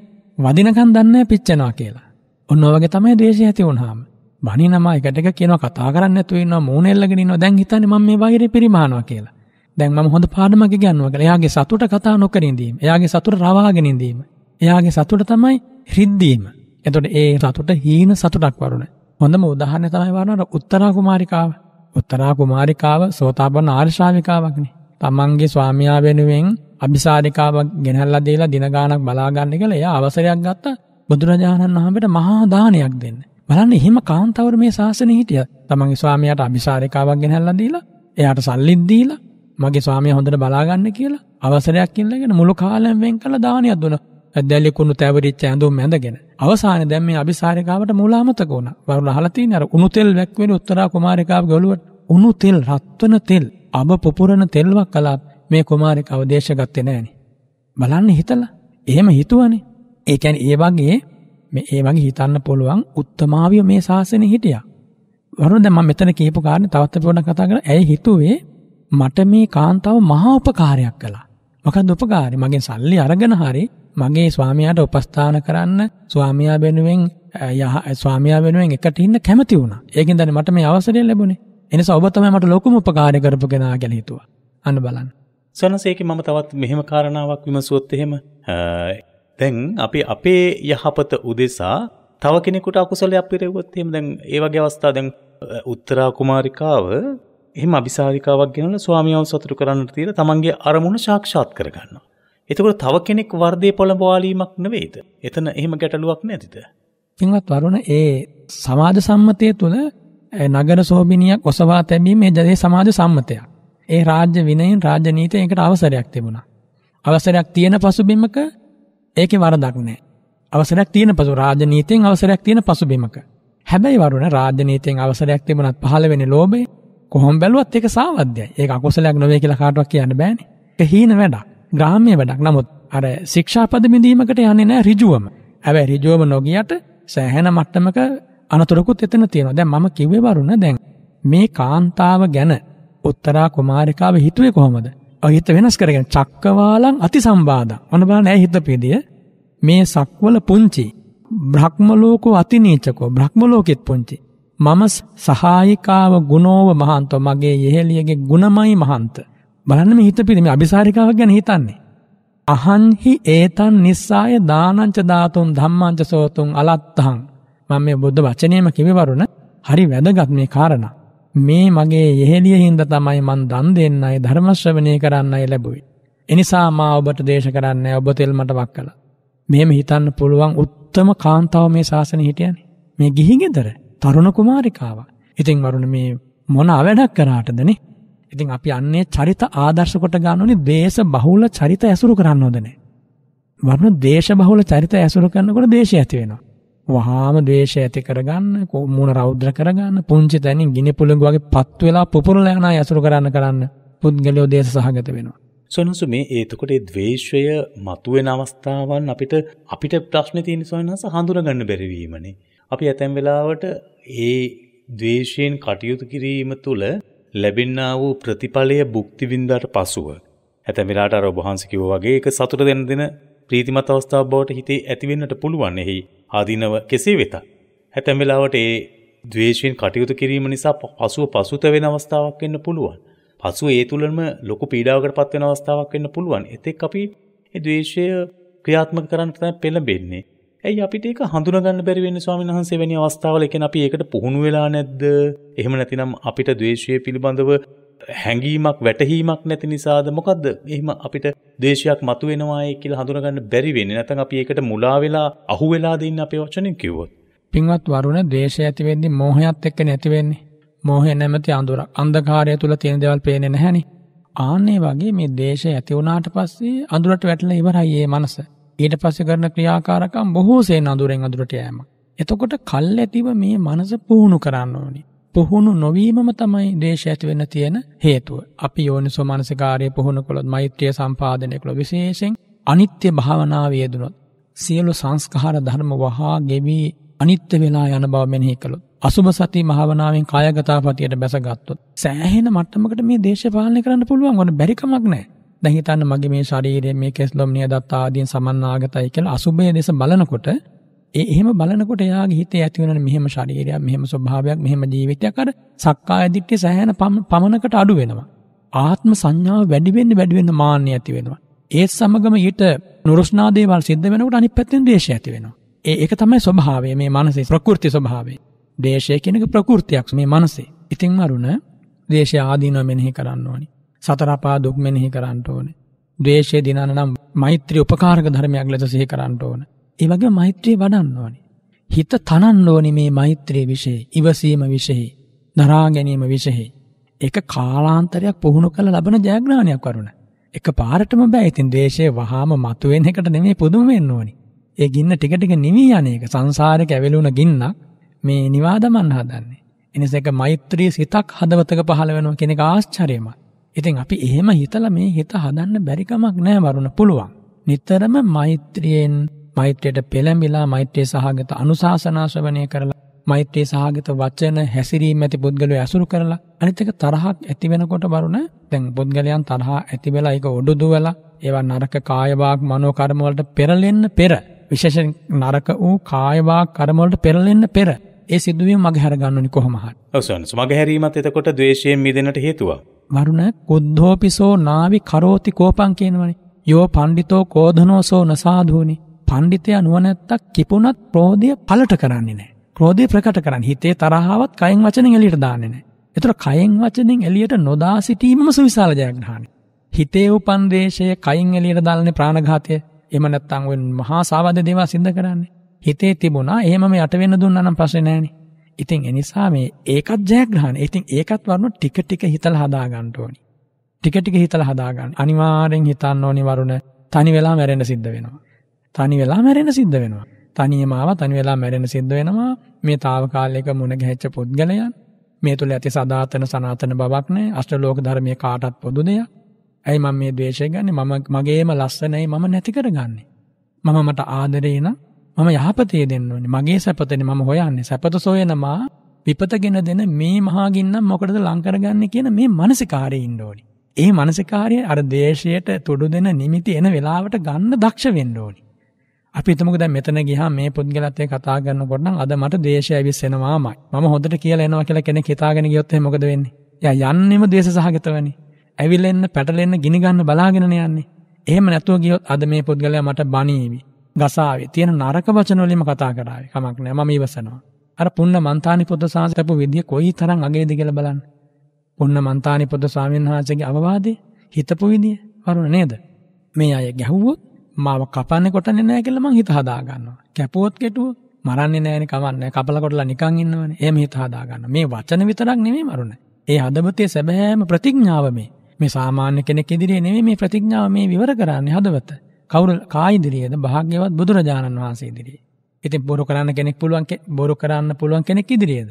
වදිනකන් දන්නේ පිච්චෙනවා කියලා. ඔන්න ඔයගේ තමයි ද්වේෂය ඇති වුණාම. බණිනම එකට එක කියනවා කතා කරන්නේ නැතුව ඉන්නවා මූණෙල්ලගෙන ඉන්නවා දැන් හිතන්නේ මම මේ වෛරය පරිමානවා කියලා. දැන් මම හොඳ පාඩමක් ඉගෙනුවා කියලා. එයාගේ සතුට කතා නොකර ඉඳීම. එයාගේ සතුට රවාගෙන ඉඳීම. එයාගේ සතුට තමයි රිද්දීම. එතකොට ඒ සතුට හීන සතුටක් වරුණ. හොඳම උදාහරණය තමයි වරණ උත්තරා කුමාරිකාව. උත්තරා කුමාරිකාව සෝතාපන්න ආර්ය ශ්‍රාවිකාවක්නේ. තමන්ගේ ස්වාමියා වෙනුවෙන් අභිසාරිකාවක් ගෙනල්ලා දීලා දින ගාණක් බලා ගන්න කියලා එයා අවසරයක් ගත්තා බුදුරජාණන් වහන්සේට මහා දානයක් දෙන්න. බලන්න එහෙම කාන්තාවර මේ ශාසනය හිටිය තමන්ගේ ස්වාමියාට අභිසාරිකාවක් ගෙනල්ලා දීලා එයාට සල්ලිත් දීලා මගේ ස්වාමිය හොඳට බලාගන්න කියලා අවසරයක් ඉල්ලගෙන මුළු කාලෙම වෙන් කළා දානියක් දුන්නා. ඇදැලි කුණු තැවරිච්ච ඇඳුම් මැඳගෙන. අවසානයේ දැන් මේ අபிසාරිකාවට මූලාමතක වුණා. වරුණ අහලා තියෙන අර උණු තෙල් වැක්වෙන උත්තරා කුමාරිකාවගේ ඔළුවට උණු තෙල් රත්වන තෙල් අබ පුපුරන තෙල්වක් කළා මේ කුමාරිකාව දේශගත්තේ නෑනේ. බලන්න හිතලා. එහෙම හිතුවනේ. ඒ කියන්නේ ඒ වගේ මේ ඒ වගේ හිතන්න පුළුවන් උත්තමාවිය මේ ශාසනයේ හිටියා. වරුණ දැන් මම මෙතන කියපු කාරණේ තවත් අපි ඕන කතා කරලා ඇයි හිතුවේ මට මේ කාන්තාව මහා උපකාරයක් කළා. මොකද උපකාරය මගෙන් සල්ලි අරගෙන හරි මගේ ස්වාමියාට උපස්ථාන කරන්න ස්වාමියා වෙනුවෙන් යහ ස්වාමියා වෙනුවෙන් එකට ඉන්න කැමති වුණා. ඒකෙන් දැන් මට මේ අවසරය ලැබුණේ. එනිසා ඔබ තමයි මට ලොකුම උපකාරය කරපු කෙනා කියලා හිතුවා. අන්න බලන්න. සනසේක මම තවත් මෙහෙම කාරණාවක් විමසුවොත් එහෙම දැන් අපි අපේ යහපත උදෙසා තව කෙනෙකුට අකුසලයක් පිරෙවුවොත් එහෙම දැන් ඒ වගේ අවස්ථා දැන් උත්තරා කුමාරිකාව එහෙම අභිසාධිකාවක් ගෙනලා ස්වාමියාව සතුටු කරන්න තියෙන තමන්ගේ අරමුණ සාක්ෂාත් කරගන්නවා. එතකොට තව කෙනෙක් වර්ධේ පොළඹවාලීමක් නෙවෙයිද? එතන එහෙම ගැටලුවක් නැතිද? පින්වත් වරුණ ඒ සමාජ සම්මතය තුළ නගර සෝබිනියක් ඔසවා තැබීම මේ ජනයේ සමාජ සම්මතයක්. ඒ රාජ්‍ය විනයෙන් රාජ්‍ය නීතියෙන් ඒකට අවසරයක් තිබුණා. අවසරයක් තියෙන පසුබිමක ඒකේ වරදක් නැහැ. අවසරයක් තියෙන පසු රාජ්‍ය නීතියෙන් අවසරයක් තියෙන පසුබිමක. හැබැයි වරුණ රාජ්‍ය නීතියෙන් අවසරයක් තිබුණත් පහළ වෙන්නේ ලෝභය කොහොම බැලුවත් ඒක සාවද්‍යයි. ඒක අකුසලයක් නෙවෙයි කියලා කාටවත් කියන්න බෑනේ. ඒක හීන වැඩක්. ග්‍රාම්‍ය වැඩක්. නමුත් අර ශික්ෂාපද මිදීමකට යන්නේ නැහැ ඍජුවම. හැබැයි ඍජුවම නොගියට සෑහෙන මට්ටමක අනතුරකුත් එතන තියෙනවා. දැන් මම කිව්වේ වරුණ දැන් මේ කාන්තාව ගැන උත්තරා කුමාරිකාව හිතුවේ කොහොමද? අහිත වෙනස් කරගෙන චක්කවාලං අතිසම්බාධං. ඔන්න බලන්න ඇයි හිතපෙදිය? මේ සක්වල පුංචි බ්‍රහ්ම ලෝකෝ අතිනීචකෝ බ්‍රහ්ම ලෝකෙත් පුංචි. මම සහායිකාව ගුණෝව මහන්ත මගේ යෙහෙලියගේ ගුණමයි මහන්ත. බලන්න මේ හිත පිළිමේ අභිසාරිකාවක් ගැන හිතන්නේ. අහන්හි ඒතන් නිස්සාය දානංච ධාතුන් ධම්මංච සෝතුන් අලත්තහං. මම මේ බුද්ධ වචනයම කිවිවරුණ හරි වැදගත් මේ කාරණා. මේ මගේ යෙහෙලිය හින්දා තමයි මන් දන් දෙන්නයි ධර්ම ශ්‍රවණය කරන්නයි ලැබුවේ. එනිසා මා ඔබට දේශ කරන්නේ ඔබ තෙල් මට වක් කළා. මෙහෙම හිතන්න පුළුවන් උත්තරම කාන්තාව මේ ශාසනය හිටියනේ. මේ ගිහිගෙදර තරුණ කුමාරිකාවක්. ඉතින් වරුණ මේ මොන අවැඩක් කරාටදනේ. ඉතින් අපි අන්නේ චරිත ආදර්ශ කොට ගන්නෝනේ දේශ බහුල චරිත ඇසුරු කරන්න ඕනේ. වරුණ දේශ බහුල චරිත ඇසුරු කරනකොට දේශය ඇති වෙනවා. වහාම ද්වේෂය ඇති කරගන්න, මුණ රෞද්‍ර කරගන්න, පුංචි තැනින් ගිනි පුළඟ වගේ පත් වෙලා පුපුරලා යන අය ඇසුරු කරන්න කරන්න පුද්ගලයෝ දේශ සහගත වෙනවා. සොනසු මේ ඒතකොට ඒ ද්වේෂය මතුවෙන අවස්ථාවන් අපිට අපිට ප්‍රශ්නේ තියෙන සොයනස හඳුනගන්න බැරි වීමනේ. අපි ඇතැම් වෙලාවට ඒ ද්වේෂයෙන් කටයුතු කිරීම තුළ ලැබෙන්නා වූ ප්‍රතිඵලය බුක්තිවින්දාට පසුව. ඇතැමිලාට අර ඔබහන්සකිව වගේ එක සතුට දෙන දෙන ප්‍රීතිමත් අවස්ථාව බවට හිතේ ඇතිවෙන්නට පුළුවන් එහි ආදිනව කෙසේ වෙත. ඇතැමිලාවට ඒ දවේශයෙන් කටයුතු කිරීම නිසා පසුව පසුත වෙන අවස්ථාවක් එන්න පුළුවන්. පසු ඒ තුළම ලොකු පීඩාවකට පත්වෙන අවස්ථාවක් එන්න පුළුවන් එතෙක් අපි දවේශය ක්‍රියාත්ම කරන්න තැ පෙළබෙන්නේ. ඇයි අපිට ඒක හඳුනගන්න බැරි වෙන්නේ ස්වාමීන් වහන්සේ වැනි අවස්ථාවල එකෙන් අපි ඒකට පුහුණු වෙලා නැද්ද? එහෙම නැතිනම් අපිට ද්වේෂය පිළිබඳව හැඟීමක් වැටහීමක් නැති නිසාද මොකද්ද? එහෙම අපිට ද්වේෂයක් මතුවෙනවායි කියලා හඳුනගන්න බැරි වෙන්නේ නැත්නම් අපි ඒකට මුලා වෙලා අහු වෙලාද ඉන්නේ අපේ වචනෙන් කිව්වොත්. පින්වත් වරුණ ද්වේෂය ඇති වෙන්නේ මෝහයත් එක්ක නැති වෙන්නේ. මෝහය නැමැති අඳුරක්. අන්ධකාරය තුල තියෙන දේවල් පේන්නේ නැහැනේ. ආන්නේ වගේ මේ දේශය ඇති වුණාට පස්සේ අඳුරට වැටලා ඉවරයි මේ මනස. ඊට පස්සේ කරන ක්‍රියාකාරකම් බොහෝ සේ නඳුරෙන් අඳුරට යෑමක්. එතකොට කල්ැතිව මේ මනස පුහුණු කරන්න ඕනේ. පුහුණු නොවීමම තමයි දේශ ඇති වෙන්න තියෙන හේතුව. අපි යෝනිසෝ මනසිකාරය පුහුණු කළොත් මෛත්‍රිය සම්පාදනය කළොත් විශේෂයෙන් අනිත්‍ය භාවනාව යෙදුනොත් සියලු සංස්කාර ධර්ම වහා ගෙවි අනිත්‍ය වෙලා යන බව මෙනෙහි කළොත් අසුබ සති භාවනාවෙන් කායගතාපතියට බැසගත්තොත් සෑහෙන මට්ටමකට මේ දේශපාලනය කරන්න පුළුවන්. ඔන්න බැරි කමක් නැහැ. දැන් හිතන්න මගේ මේ ශරීරය මේ කෙස්ලොම්නිය දත් ආදීන් සමන්නාගතයි කියලා අසුභය දෙස බලනකොට ඒ එහෙම බලනකොට එයාගේ හිතේ ඇති වෙන මෙහෙම ශරීරයක් මෙහෙම ස්වභාවයක් මෙහෙම ජීවිතයක් අර සක්කාය දිට්ඨිය සෑහෙන පමණකට අඩු වෙනවා. ආත්ම සංඥාව වැඩි වෙන්න වැඩි වෙන්න මාන්නය ඇති වෙනවා. ඒත් සමගම ඊට නුරුස්නා දේවල් සිද්ධ වෙනකොට අනිත් පැත්තෙන් ද්වේෂය ඇති වෙනවා. ඒ ඒක තමයි ස්වභාවය මේ මානසික ප්‍රകൃති ස්වභාවය. ද්වේෂය කියන එක ප්‍රകൃතියක් මේ මනසේ. ඉතින් මරුණ ද්වේෂය ආදීනව මෙනෙහි කරන්න ඕනේ. සතරපා දුක් මෙනෙහි කරන්න ඕනේ. ද්වේෂය දිනන නම් මෛත්‍රී උපකාරක ධර්මයක් ලෙස සිහි කරන්න ඕන. ඒ වගේ මෛත්‍රී වඩන්න ඕනේ. හිත තනන්න ඕනේ මේ මෛත්‍රී વિશે, ඉවසීම વિશે, දරා ගැනීම વિશે. ඒක කාලාන්තරයක් පුහුණු කරලා ලබන ජයග්‍රහණයක් වරුණ. එක පාරටම බෑ. ඉතින් ද්වේෂය වහාම මතුවෙන එකට නෙමෙයි පුදුම වෙන්න ඕනේ. ඒ ගින්න ටික ටික නිවි යන එක සංසාරේක ඇවිලුණ ගින්න මේ නිවා දමන්න හදන්නේ. එනිසා ඒක මෛත්‍රී සිතක් හදවතක පහළ වෙනවා කියන එක ආශ්චර්යමත්. ඉතින් අපි එහෙම හිතලා මේ හිත හදන්න බැරි කමක් නැහැ වරුණ පුළුවන්. නිතරම මෛත්‍රියෙන් මෛත්‍රයට පෙළඹිලා මෛත්‍රිය සහගත අනුශාසනා ශ්‍රවණය කරලා මෛත්‍රී සහගත වචන හැසිරීම ඇති පුද්ගලය ඇසුරු කරලා අනිත් එක තරහක් ඇති වෙනකොට වරුණ දැන් පුද්ගලයන් තරහා ඇති වෙලා ඒක ඔඩුදු වෙලා ඒවා නරක කාය වාග් මනෝ කර්ම වලට පෙරලෙන්න පෙර විශේෂයෙන් නරක වූ කාය වාග් කර්ම වලට පෙරලෙන්න පෙර ඒ සිදුවීම මගහැර ගන්න ඕනි කොහොම හරි. ඔව් සන්ස් මගහැරීමත් එතකොට ද්වේෂයෙන් මිදෙන්නට හේතුවක්. වරුණ කුද්ධෝපිසෝ නාවි කරෝති කෝපං කියනවනේ. යෝ පණ්ඩිතෝ කෝධනෝසෝ නසාධූනි. පණ්ඩිතයා නුවණැත්තක් කිපුණත් ක්‍රෝධය පලට කරන්නේ නැහැ. ක්‍රෝධය ප්‍රකට කරන්නේ හිතේ තරහවත් කයෙන් වචනෙන් එළියට දාන්නේ නැහැ. ඒතර කයෙන් වචනෙන් එළියට නොදා සිටීමම සුවිශාල ජයග්‍රහණයි. හිතේ උපන් දේශය කයින් එළියට දාන්නේ ප්‍රාණඝාතය. එහෙම නැත්නම් ඔය මහා සාවද්‍ය දේවා සිද්ධ කරන්නේ. හිතේ තිබුණා එහෙම මේ යට වෙන්න දුන්නා නම් ප්‍රශ්නේ නැහනේ. ඉතින් ඒ නිසා මේ ඒකත් ජයග්‍රහණය. ඉතින් ඒකත් වරුණ ටික ටික හිතලා හදා ගන්න ඕනි. ටික ටික හිතලා හදා ගන්න. අනිවාර්යෙන් හිතන්න ඕනි වරුණ තනි වෙලා මැරෙන්න සිද්ධ වෙනවා. තනි වෙලා මැරෙන්න සිද්ධ වෙනවා. තනියම ආව තනි වෙලා මැරෙන්න සිද්ධ වෙනවා. මේ తాවකාලික මුණ ගැහිච්ච පුද්ගලයන් මේ තුල ඇති සදාතන සනාතන බවක් නැහැ. අෂ්ටලෝක ධර්මයේ කාටත් පොදු දෙයක්. ඇයි මම මේ ද්වේෂය ගන්නෙ? මම මගේම ලස්සනයි මම නැති කරගන්නේ. මම මට ආදරේ නම් මම යහපතේ දෙන්න ඕනේ. මගේ සැපතනේ මම හොයන්නේ. සැපත සොයන මා විපතගෙන දෙන මේ මහාගින්නම් මොකටද ලං කරගන්නේ කියන මේ මානසිකාරයේ ඉන්න ඕනේ. ඒ මානසිකාරය අර දේශයට තොඩු දෙන නිමිති එන වෙලාවට ගන්න දක්ෂ වෙන්න ඕනේ. අපි හිතමුකෝ දැන් මෙතන ගියාම මේ පුද්ගලත් එක්ක කතා කරනකොට නම් අද මට දේශය ඇවිස්සෙනවාමයි. මම හොඳට කියලා එනවා කියලා කෙනෙක් හිතාගෙන ගියොත් එහෙනම් මොකද වෙන්නේ? යා යන්නෙම දේශ සහගතවනේ. ඇවිලෙන්න, පැටලෙන්න, ගිනි ගන්න බලාගෙන යන්නේ. එහෙම නැතුව ගියොත් අද මේ පුද්ගලයා මට බණීවි. ගසාවේ තියෙන නරක වචන වලින්ම කතා කරාවේ. කමක් නෑ මම ඉවසනවා. අර පුන්න මන්තානි පොත සාංශ ලැබු විදිය කොයි තරම් අගේද කියලා බලන්න. පුන්න මන්තානි පොත ස්වාමීන් වහන්සේගේ අවවාදේ හිතපු විදිය වරුණ නේද? මේ අය ගැහුවොත් මාව කපන්නේ කොටන්නේ නෑ කියලා මං හිත හදා ගන්නවා. කැපුවොත් කෙටුවොත් මරන්නේ නෑනේ කවන්නේ. කපල කොටලා නිකන් ඉන්නවනේ. එහෙම හිත හදා ගන්නවා. මේ වචන විතරක් නෙමෙයි මරුණ. ඒ හදවතේ සැබෑම ප්‍රතිඥාව මේ. මේ සාමාන්‍ය කෙනෙක් ඉදිරියේ නෙමෙයි මේ ප්‍රතිඥාව මේ විවර කරන්නේ හදවත. කවුරු කා ඉදිරියේද භාග්‍යවත් බුදුරජාණන් වහන්සේ ඉදිරියේ. ඉතින් බොරු කරන්න කෙනෙක් පුළුවන් බොරු කරන්න පුළුවන් කෙනෙක් ඉදිරියේද?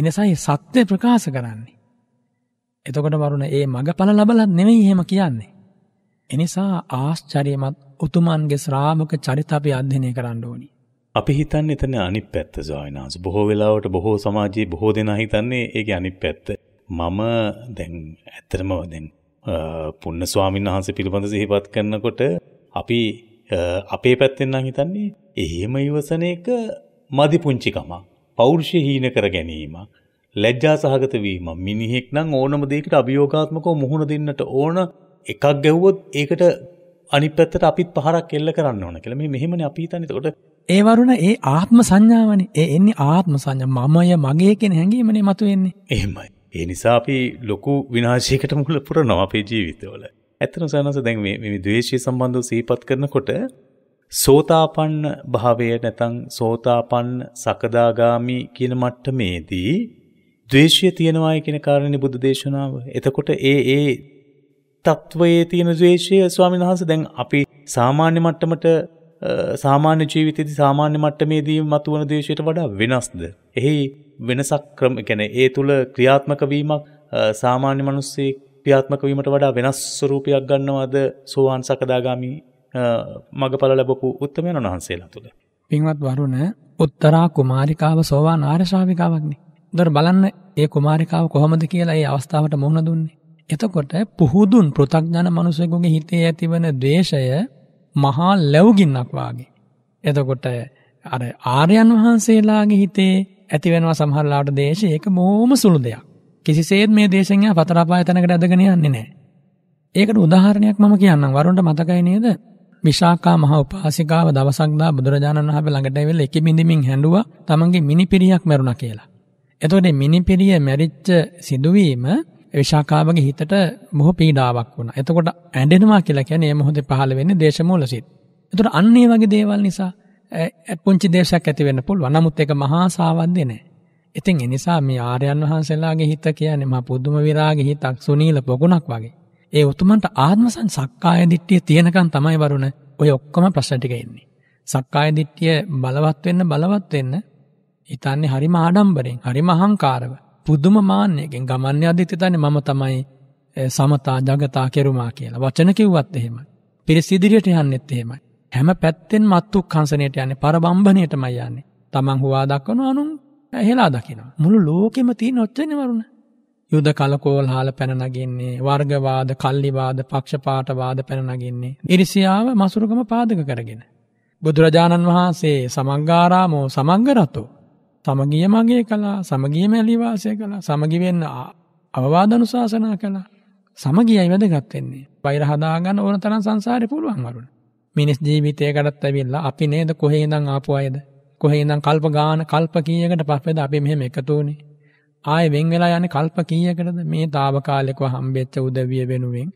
එනිසායි සත්‍ය ප්‍රකාශ කරන්නේ. එතකොට වරුණ ඒ මගඵල ලබලත් නෙමෙයි එහෙම කියන්නේ. එනිසා ආශ්චර්යමත් උතුමන්ගේ ශ්‍රාමක චරිත අපි අධ්‍යයනය කරන්න ඕනි. අපි හිතන්නේ එතන අනිත් පැත්ත සායනාස. බොහෝ වෙලාවට බොහෝ සමාජයේ බොහෝ දෙනා හිතන්නේ ඒකේ අනිත් පැත්ත. මම දැන් ඇත්තටම දැන් පුන්න ස්වාමීන් වහන්සේ පිළිබඳ සිහිපත් කරනකොට අපි අපේ පැත්තෙන් නම් හිතන්නේ එහෙම ඉවසන එක මදි පුංචිකමක්. පෞරුෂය හීන කර ගැනීම, ලැජ්ජා සහගත වීම, මිනිහෙක් නම් ඕනම දෙයකට අභියෝගාත්මකව මුහුණ දෙන්නට ඕන එකක් ගැව්වොත් ඒකට අනිත් පැත්තට අපිත් පහරක් එල්ල කරන්න ඕන කියලා. මේ මෙහෙමනේ අපි හිතන්නේ. ඒකට ඒ වරුණ ඒ ආත්ම සංඥාවනේ. ඒ එන්නේ ආත්ම සංඥා. මමය මගේ කියන හැඟීමනේ මතුවෙන්නේ. එහෙමයි. ඒ නිසා අපි ලොකු විනාශයකට මුල පුරනවා අපේ ජීවිතවල. ඇත්තන සනස දැන් මේ දවේශය සම්බන්ධව සීපත් කරනකොට සෝතාපන්න භාවය නැතන් සෝතාපන්න සකදාගාමි කියන මට්ටමේදී දවේශය තියෙනවාය කියෙන කාරණය බුදු දේශනාව. එතකොට ඒ ඒ තත්ත්වයේ තියෙන දවේශය ස්වාමින් වහස දැන් අපි සාමාන්‍ය මට්ටමට සාමාන්‍ය ජීවිතයේද සාමාන්‍ය මට්ටමේදී මතුවන දේශයට වඩා වෙනස්ද. එහි වෙනසක් ක්‍රම ගැන ඒ තුළ ක්‍රියාත්මක වීමක් සාමාන්‍ය මනුස්සේ ක්‍රියාත්මක වීමට වඩා වෙනස් ස්වරූපයක් ගන්නවද සෝවාන් සකදාගාමි මගඵල ලැබපු උත්තමයන් වහන්සේලා තුළ. පින්වත් වරුණ උත්තරා කුමාරිකාව සෝවාන් ආර්ශාවිකාවක්නේ. දොර බලන්න ඒ කුමාරිකාව කොහොමද කියලා ඒ අවස්ථාවට මුහුණ දුන්නේ. එතකොට පුහුදුන් පෘථක්ඥන මනුසයකුගේ හිතේ ඇතිවන දේශය මහා ලැව්ගින්නක් වගේ. එතකොට අර ආර්යන් වහන්සේලාගේ හිතේ ඇතිවෙනවා සමහරලාට දේශය ඒක මෝම සුළු දෙයක්. කිසිසේත් මේ දේශඥා සතර අපාය තැනකට ඇදගෙන යන්නේ නැහැ. ඒකට උදාහරණයක් මම කියන්නම්. වරුන්ට මතකයි නේද? විශාකා මහ උපාසිකාව දවසක් දා බුදුරජාණන් වහන්සේ ළඟට ඇවිල්ලා එක බිඳිමින් හැඬුවා තමන්ගේ මිනිපිරියක් මැරුණා කියලා. එතකොට මිනිපිරිය මැරිච්ච සිදුවීම විශාකාවගේ හිතට බොහෝ පීඩාවක් වුණා. එතකොට ඇඬෙනවා කියලා කියන්නේ මේ මොහොතේ පහළ වෙන්නේ දේශමූල සිත්. එතකොට අන්න ඒ වගේ දේවල් නිසා පුංචි දේශයක් ඇති වෙන්න පුළුවන්. නමුත් ඒක මහා සාවද්ද නෑ. ඉතින් ඒ නිසා මේ ආර්යයන් වහන්සේලාගේ හිත කියන්නේ මහා පුදුම විරාගේ හිතක් සුනීල පොකුණක් වගේ. ඒ උතුමන්ට ආත්මසන් සක්කාය දිට්ඨිය තියෙනකන් තමයි වරුණ ඔය ඔක්කොම ප්‍රශ්න ටික එන්නේ. සක්කාය දිට්ඨිය බලවත් වෙන්න බලවත් වෙන්න හිතන්නේ හරිම ආඩම්බරෙන්, හරිම අහංකාරව, පුදුම මාන්නයකින් ගමන්නේ අදිට හිතන්නේ මම තමයි සමතා ජගතා කෙරුමා කියලා. වචන කිව්වත් එහෙමයි. පිරිස ඉදිරියට යන්නෙත් එහෙමයි. හැම පැත්තෙන් මත්තුක්ඛංශණයට යන්නේ පරබම්බණයටමයි යන්නේ. තමන් හුවා දක්වන අනුන් හෙලා දකිනවා. මුළු ලෝකෙම තියෙන ඔච්චරනේ වරුණ. යුද කලකෝල් හාල පැන නගින්නේ, වර්ගවාද, කල්ලිවාද, පක්ෂපාතවාද පැන නගින්නේ. ඉරිසියාව මසුරුකම පාදක කරගෙන. බුදුරජාණන් වහන්සේ සමංගාරාමෝ සමංගරතෝ සමගිය මගේ කළා සමගිය මැලිවාසය කළා සමගි වෙන්න අවවාදනුශාසනා කළා සමගියයි වැදගත් වෙන්නේ වෛර හදාගන්න ඕන තරම් සංසාරේ පුළුවන් වරුණ මිනිස් ජීවිතයකටත් ඇවිල්ලා අපි නේද කොහේ ඉඳන් ආපු අයද කොහේ ඉඳන් කල්ප ගාන කල්ප කීයකට පස්සේද අපි මෙහෙම එකතු වුනේ. ආයේ වෙන් වෙලා යන්නේ කල්ප කීයකටද මේ తాවකාලිකව හම්බෙච්ච උදවිය වෙනුවෙන්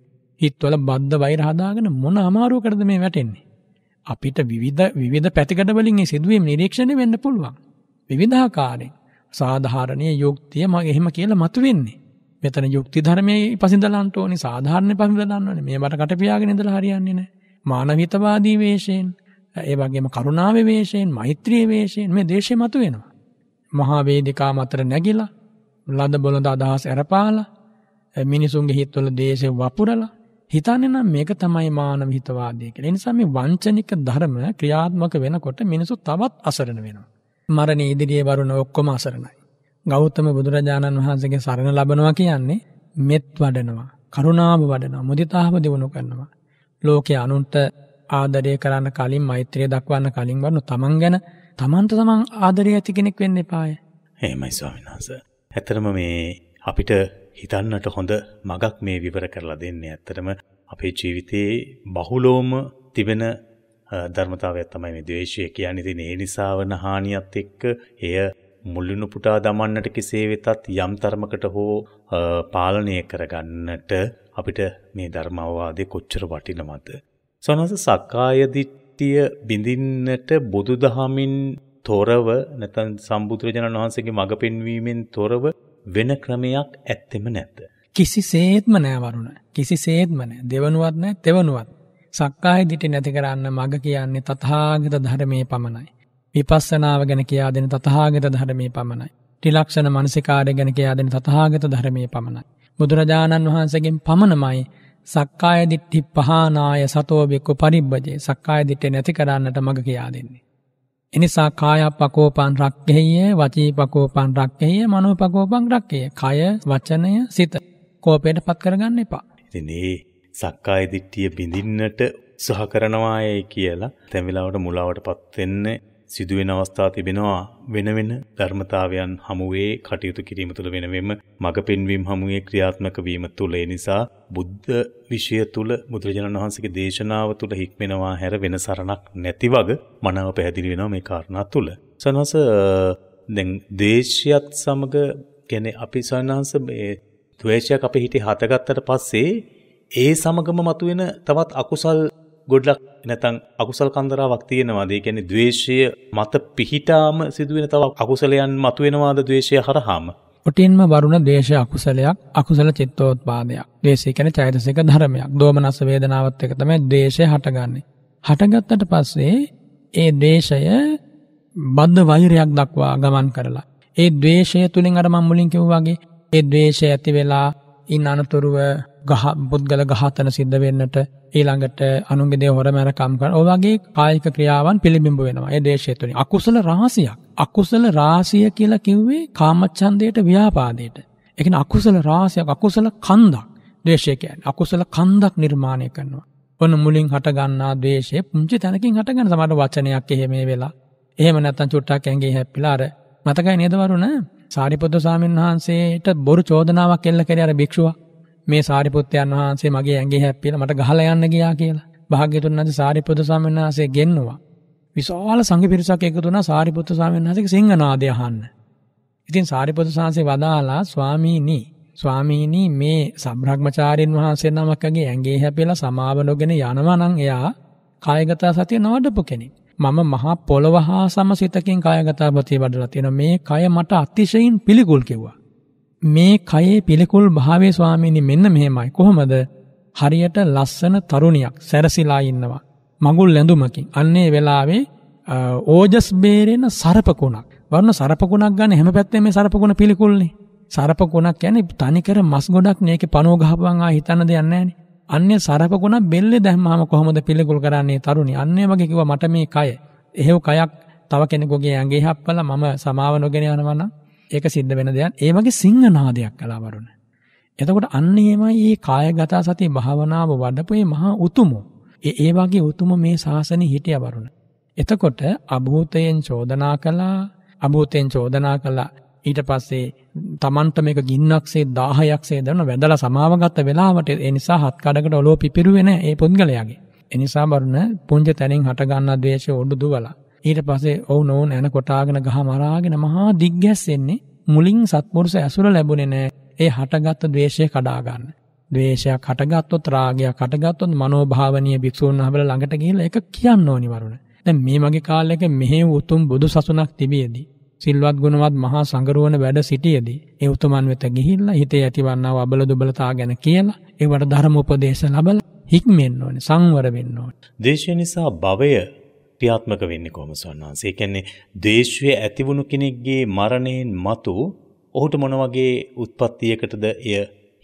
හිතවල බද්ධ වෛර හදාගෙන මොන අමාරුවකටද මේ වැටෙන්නේ. අපිට විවිධ විවිධ පැතිකඩ වලින් මේ සිදුවීම් නිරීක්ෂණය වෙන්න පුළුවන්. විවිධාකාරයෙන් සාධාරණීය යුක්තිය මම එහෙම කියලා මතුවෙන්නේ. මෙතන යුක්ති ධර්මයේ පසින්දලන්ට ඕනි සාධාරණ පසින්දලන්න ඕනි. මේ මට කට පියාගෙන ඉඳලා හරියන්නේ නැහැ. මානවිතවාදී වේශයෙන් ඒ වගේම කරුණාවේ වේශයෙන් මෛත්‍රියේ වේශයෙන් මේ දේශය මතුවෙනවා. මහා වේදිකා මතර නැගිලා ලද බොළඳ අදහස් ඇරපාලා මිනිසුන්ගේ හිතවල දේශය වපුරලා හිතන්නේ නම් මේක තමයි මානව හිතවාදය කියලා. ඒ නිසා මේ වංචනික ධර්ම ක්‍රියාත්මක වෙනකොට මිනිසු තවත් අසරණ වෙනවා. මරණ ඉදිරියේ වරුණ ඔක්කොම අසරණයි. ගෞතම බුදුරජාණන් වහන්සේගේ සරණ ලබනවා කියන්නේ මෙත් වඩනවා, කරුණාව වඩනවා, මුදිතාව දිනු කරනවා. ලෝකයේ අනුන්ට ආදරය කරන්න කලින් මෛත්‍රය දක්වන්න කලින් වන්න තමන් ගැන තමන්ත තමන් ආදරය ඇති කෙනෙක් වෙන්න එපාය. හෙමයි ස්වාමිනාස. ඇතරම මේ අපිට හිතන්නට හොඳ මගක් මේ විවර කරලා දෙන්නේ ඇත්තරම අපේ ජීවිතයේ බහුලෝම තිබෙන ධර්මතාවයක් තමයි මේ ද්වේෂය කියන්නේ. ඉතින් ඒ නිසා වන හානියත් එක්ක එය මුල්ලිනු පුටා දමන්නට කෙසේ වෙතත් යම් තරමකට හෝ පාලනය කරගන්නට අපිට මේ ධර්මවාදය කොච්චර වටිනවද. සොනස සක්කාය දිට්ඨිය බිඳින්නට බුදුදහමින් තොරව නැත්නම් සම්බුදුරජාණන් වහන්සේගේ මඟ පෙන්වීමෙන් තොරව වෙන ක්‍රමයක් ඇත්තෙම නැද්ද? කිසිසේත්ම නෑ වරුණ. කිසිසේත්ම නෑ. දෙවනුවත් නෑ, තෙවනුවත්. සක්කාය දිට්ඨිය නැති කරන්න මඟ කියන්නේ තථාගත ධර්මයේ පමණයි. විපස්සනාව ගැන කියා දෙන තථාගත ධර්මයේ පමණයි. ත්‍රිලක්ෂණ මනසිකාරය ගැන කියා දෙන තථාගත ධර්මයේ පමණයි. බුදුරජාණන් වහන්සේගෙන් පමණමයි සක්කාය දිට්ඨි පහනාය සතෝ බික්කු පරිබ්බජේ සක්කාය දිට්ඨිය නැති කරන්නට මඟ කියා දෙන්නේ. එනිසා කාය පකෝපන් රක්කේය වචී පකෝපන් රක්කේය මනෝ පකෝපන් රක්කේය කය වචනය සිත කෝපයට පත් කරගන්න එපා. ඉතින් ඒ සක්කාය දිට්ඨිය බිඳින්නට උත්සාහ කරනවායේ කියලා තැන් වෙලාවට මුලාවටපත් වෙන්නේ සිදුවෙන අවස්ථා තිබෙනවා වෙන වෙන ධර්මතාවයන් හමුවේ කටයුතු කිරීම තුළ වෙනවෙම මඟ පෙන්වීම හමුවේ ක්‍රියාත්මක වීම තුළ ඒ නිසා බුද්ධ විෂය තුළ බුදුරජාණන් වහන්සේගේ දේශනාව තුළ හික්මෙනවා හැර වෙන සරණක් නැති වග මනාව පැහැදිලි වෙනවා මේ කාරණා තුළ. සනස දැන් දේශයත් සමග කියන්නේ අපි සනස මේ ද්වේෂයක් අපේ හිතේ හටගත්තට පස්සේ ඒ සමගම මතුවෙන තවත් අකුසල් ගොඩලක් නැතන් අකුසල් කන්දරාවක් තියෙනවාද ඒ කියන්නේ ද්වේෂය මත පිහිටාම සිදුවෙන තව අකුසලයන් මතුවෙනවාද ද්වේෂය හරහාම කොටින්ම වරුණ දේශය අකුසලයක් අකුසල චිත්තෝත්පාදයක් දේශය කියන්නේ චෛතසික ධර්මයක් දෝමනස් වේදනාවත් එක තමයි දේශය හටගන්නේ හටගත්තට පස්සේ ඒ දේශය බද්ධ වෛරයක් දක්වා ගමන් කරලා ඒ ද්වේෂය තුලින් අර මම මුලින් කිව්වා වගේ ඒ ද්වේෂය ඇති වෙලා ඉන් අනතුරුව ගහ පුද්ගල ඝාතන සිද්ධ වෙන්නට ඊළඟට අනුන්ගේ දේ හොරමැර කම් කරන ඔය වගේ කායික ක්‍රියාවන් පිළිබිඹ වෙනවා. ඒ දේශය තුලින් අකුසල රාශියක්. අකුසල රාශිය කියලා කිව්වේ කාමච්ඡන්දයට ව්‍යාපාදයට. ඒ කියන්නේ අකුසල රාශියක් අකුසල කන්දක්. ද්වේෂය කියන්නේ අකුසල කන්දක් නිර්මාණය කරනවා. ඔන්න මුලින් හටගන්නා ද්වේෂය පුංචි තැනකින් හටගන්න සමහර වචනයක් එහෙම වෙලා. එහෙම නැත්නම් චුට්ටක් ඇඟේ හැප්පිලා අර මතකයි නේද වරුණ? සාරිපුත්‍ර ස්වාමීන් වහන්සේට බොරු චෝදනාවක් එල්ල කරේ අර භික්ෂුවක්. මේ සාරිපුත්තයන් වහන්සේ මගේ ඇඟේ හැප්පිලා මට ගහලා යන්න ගියා කියලා. භාග්‍යතුන් වහන්සේ සාරිපුත්‍ර ස්වාමීන් වහන්සේ ගෙන්නවා. විශාල සංඝ පිරිසක් එකතු වුණා සාරිපුත්‍ර ස්වාමීන් වහන්සේගේ සිංහනාදය අහන්න. ඉතින් සාරිපුත්‍ර ස්වාමීන් වදාලා ස්වාමීනි ස්වාමීනි මේ සම්බ්‍රහ්මචාරින් වහන්සේ නමකගේ ඇඟේ හැපිලා සමාව නොගෙන යනවා නම් එයා කායගත සතිය නවඩපු කෙනෙක්. මම මහා පොළව හා සමසිතකින් කායගත ප්‍රතිවඩලා තියෙනවා. මේ කය මට අතිශයින් පිළිකුල් කිව්වා. මේ කයේ පිළිකුල් භාවේ ස්වාමීනි මෙන්න මෙහෙමයි කොහොමද හරියට ලස්සන තරුණියක් සැරසිලා ඉන්නවා මඟුල් ඇඳුමකින් අන්නේ වෙලාවේ ඕජස් බේරෙන සරපකුණක් වරන සරපකුණක් ගන්න හැම පැත්තේ මේ සරපකුණ පිළිකුල්නේ සරපකුණක් කියන්නේ තනිකර මස් ගොඩක් මේකේ පණුව ගහපුවන් ආ හිතන්න දෙයක් නැහැනේ අන්නේ සරපකුණක් බෙල්ලේ දැම්මාම කොහොමද පිළිකුල් කරන්නේ තරුණි අන්නේ වගේ කිව්වා මට මේ කය එහෙව් කයක් තව කෙනෙකුගේ ඇඟේ හප්පලා මම සමාව නොගෙන යනවා නම් ඒක සිද්ධ වෙන දෙයක්. ඒ වගේ සිංහනාදයක් කළා වරුණ. එතකොට අන්න එහෙමයි මේ කායගත සති භාවනාව වඩපු මේ මහා උතුම. ඒ ඒ වගේ උතුම මේ ශාසනය හිටියා වරුණ. එතකොට අභූතයෙන් චෝදනා කළා, අභූතයෙන් චෝදනා කළා. ඊට පස්සේ Tamanට මේක ගින්නක්සේ 1000ක්සේ දරන වැදලා සමාවගත වෙලාවට ඒ නිසා හත් කඩකට ඔලෝ පිපිරුවේ නැහැ ඒ පුද්ගලයාගේ. එනිසා වරුණ පුංචි තැනින් හට ගන්නා ද්වේෂය ඔඩු දුවලා ඊට පස්සේ ඔවුන් ඔවුන් ඇන කොටාගෙන ගහ මරාගෙන මහා දිග්ගැස්සෙන්නේ මුලින් සත්පුරුෂ ඇසුර ලැබුණේ නැහැ. ඒ හටගත් ද්වේෂය කඩා ගන්න. ද්වේෂයක් හටගත්තොත් රාගයක් හටගත්තොත් මනෝභාවනීය භික්ෂූන් වහන්සේලා ළඟට ගිහිල්ලා ඒක කියන්න ඕනි වරුණ. දැන් මේ මගේ කාලයක මෙහි උතුම් බුදු සසුනක් තිබියදී සිල්වත් ගුණවත් මහා සංගරුවන වැඩ සිටියේදී ඒ උතුමන් වෙත ගිහිල්ලා හිතේ ඇතිවන්නා වූ අබල දුබලතා ගැන කියලා ඒවට ධර්ම උපදේශ ලැබලා හික්මෙන්න ඕනේ සංවර වෙන්න ඕනේ. දේශය නිසා භවය ක්‍රියාත්මක වෙන්නේ කොහොමද ස්වාමීන් වහන්සේ? ඒ කියන්නේ ද්වේෂය ඇති වුණු කෙනෙක්ගේ මරණයෙන් මතු ඔහුට මොන වගේ උත්පත්තියකටද එය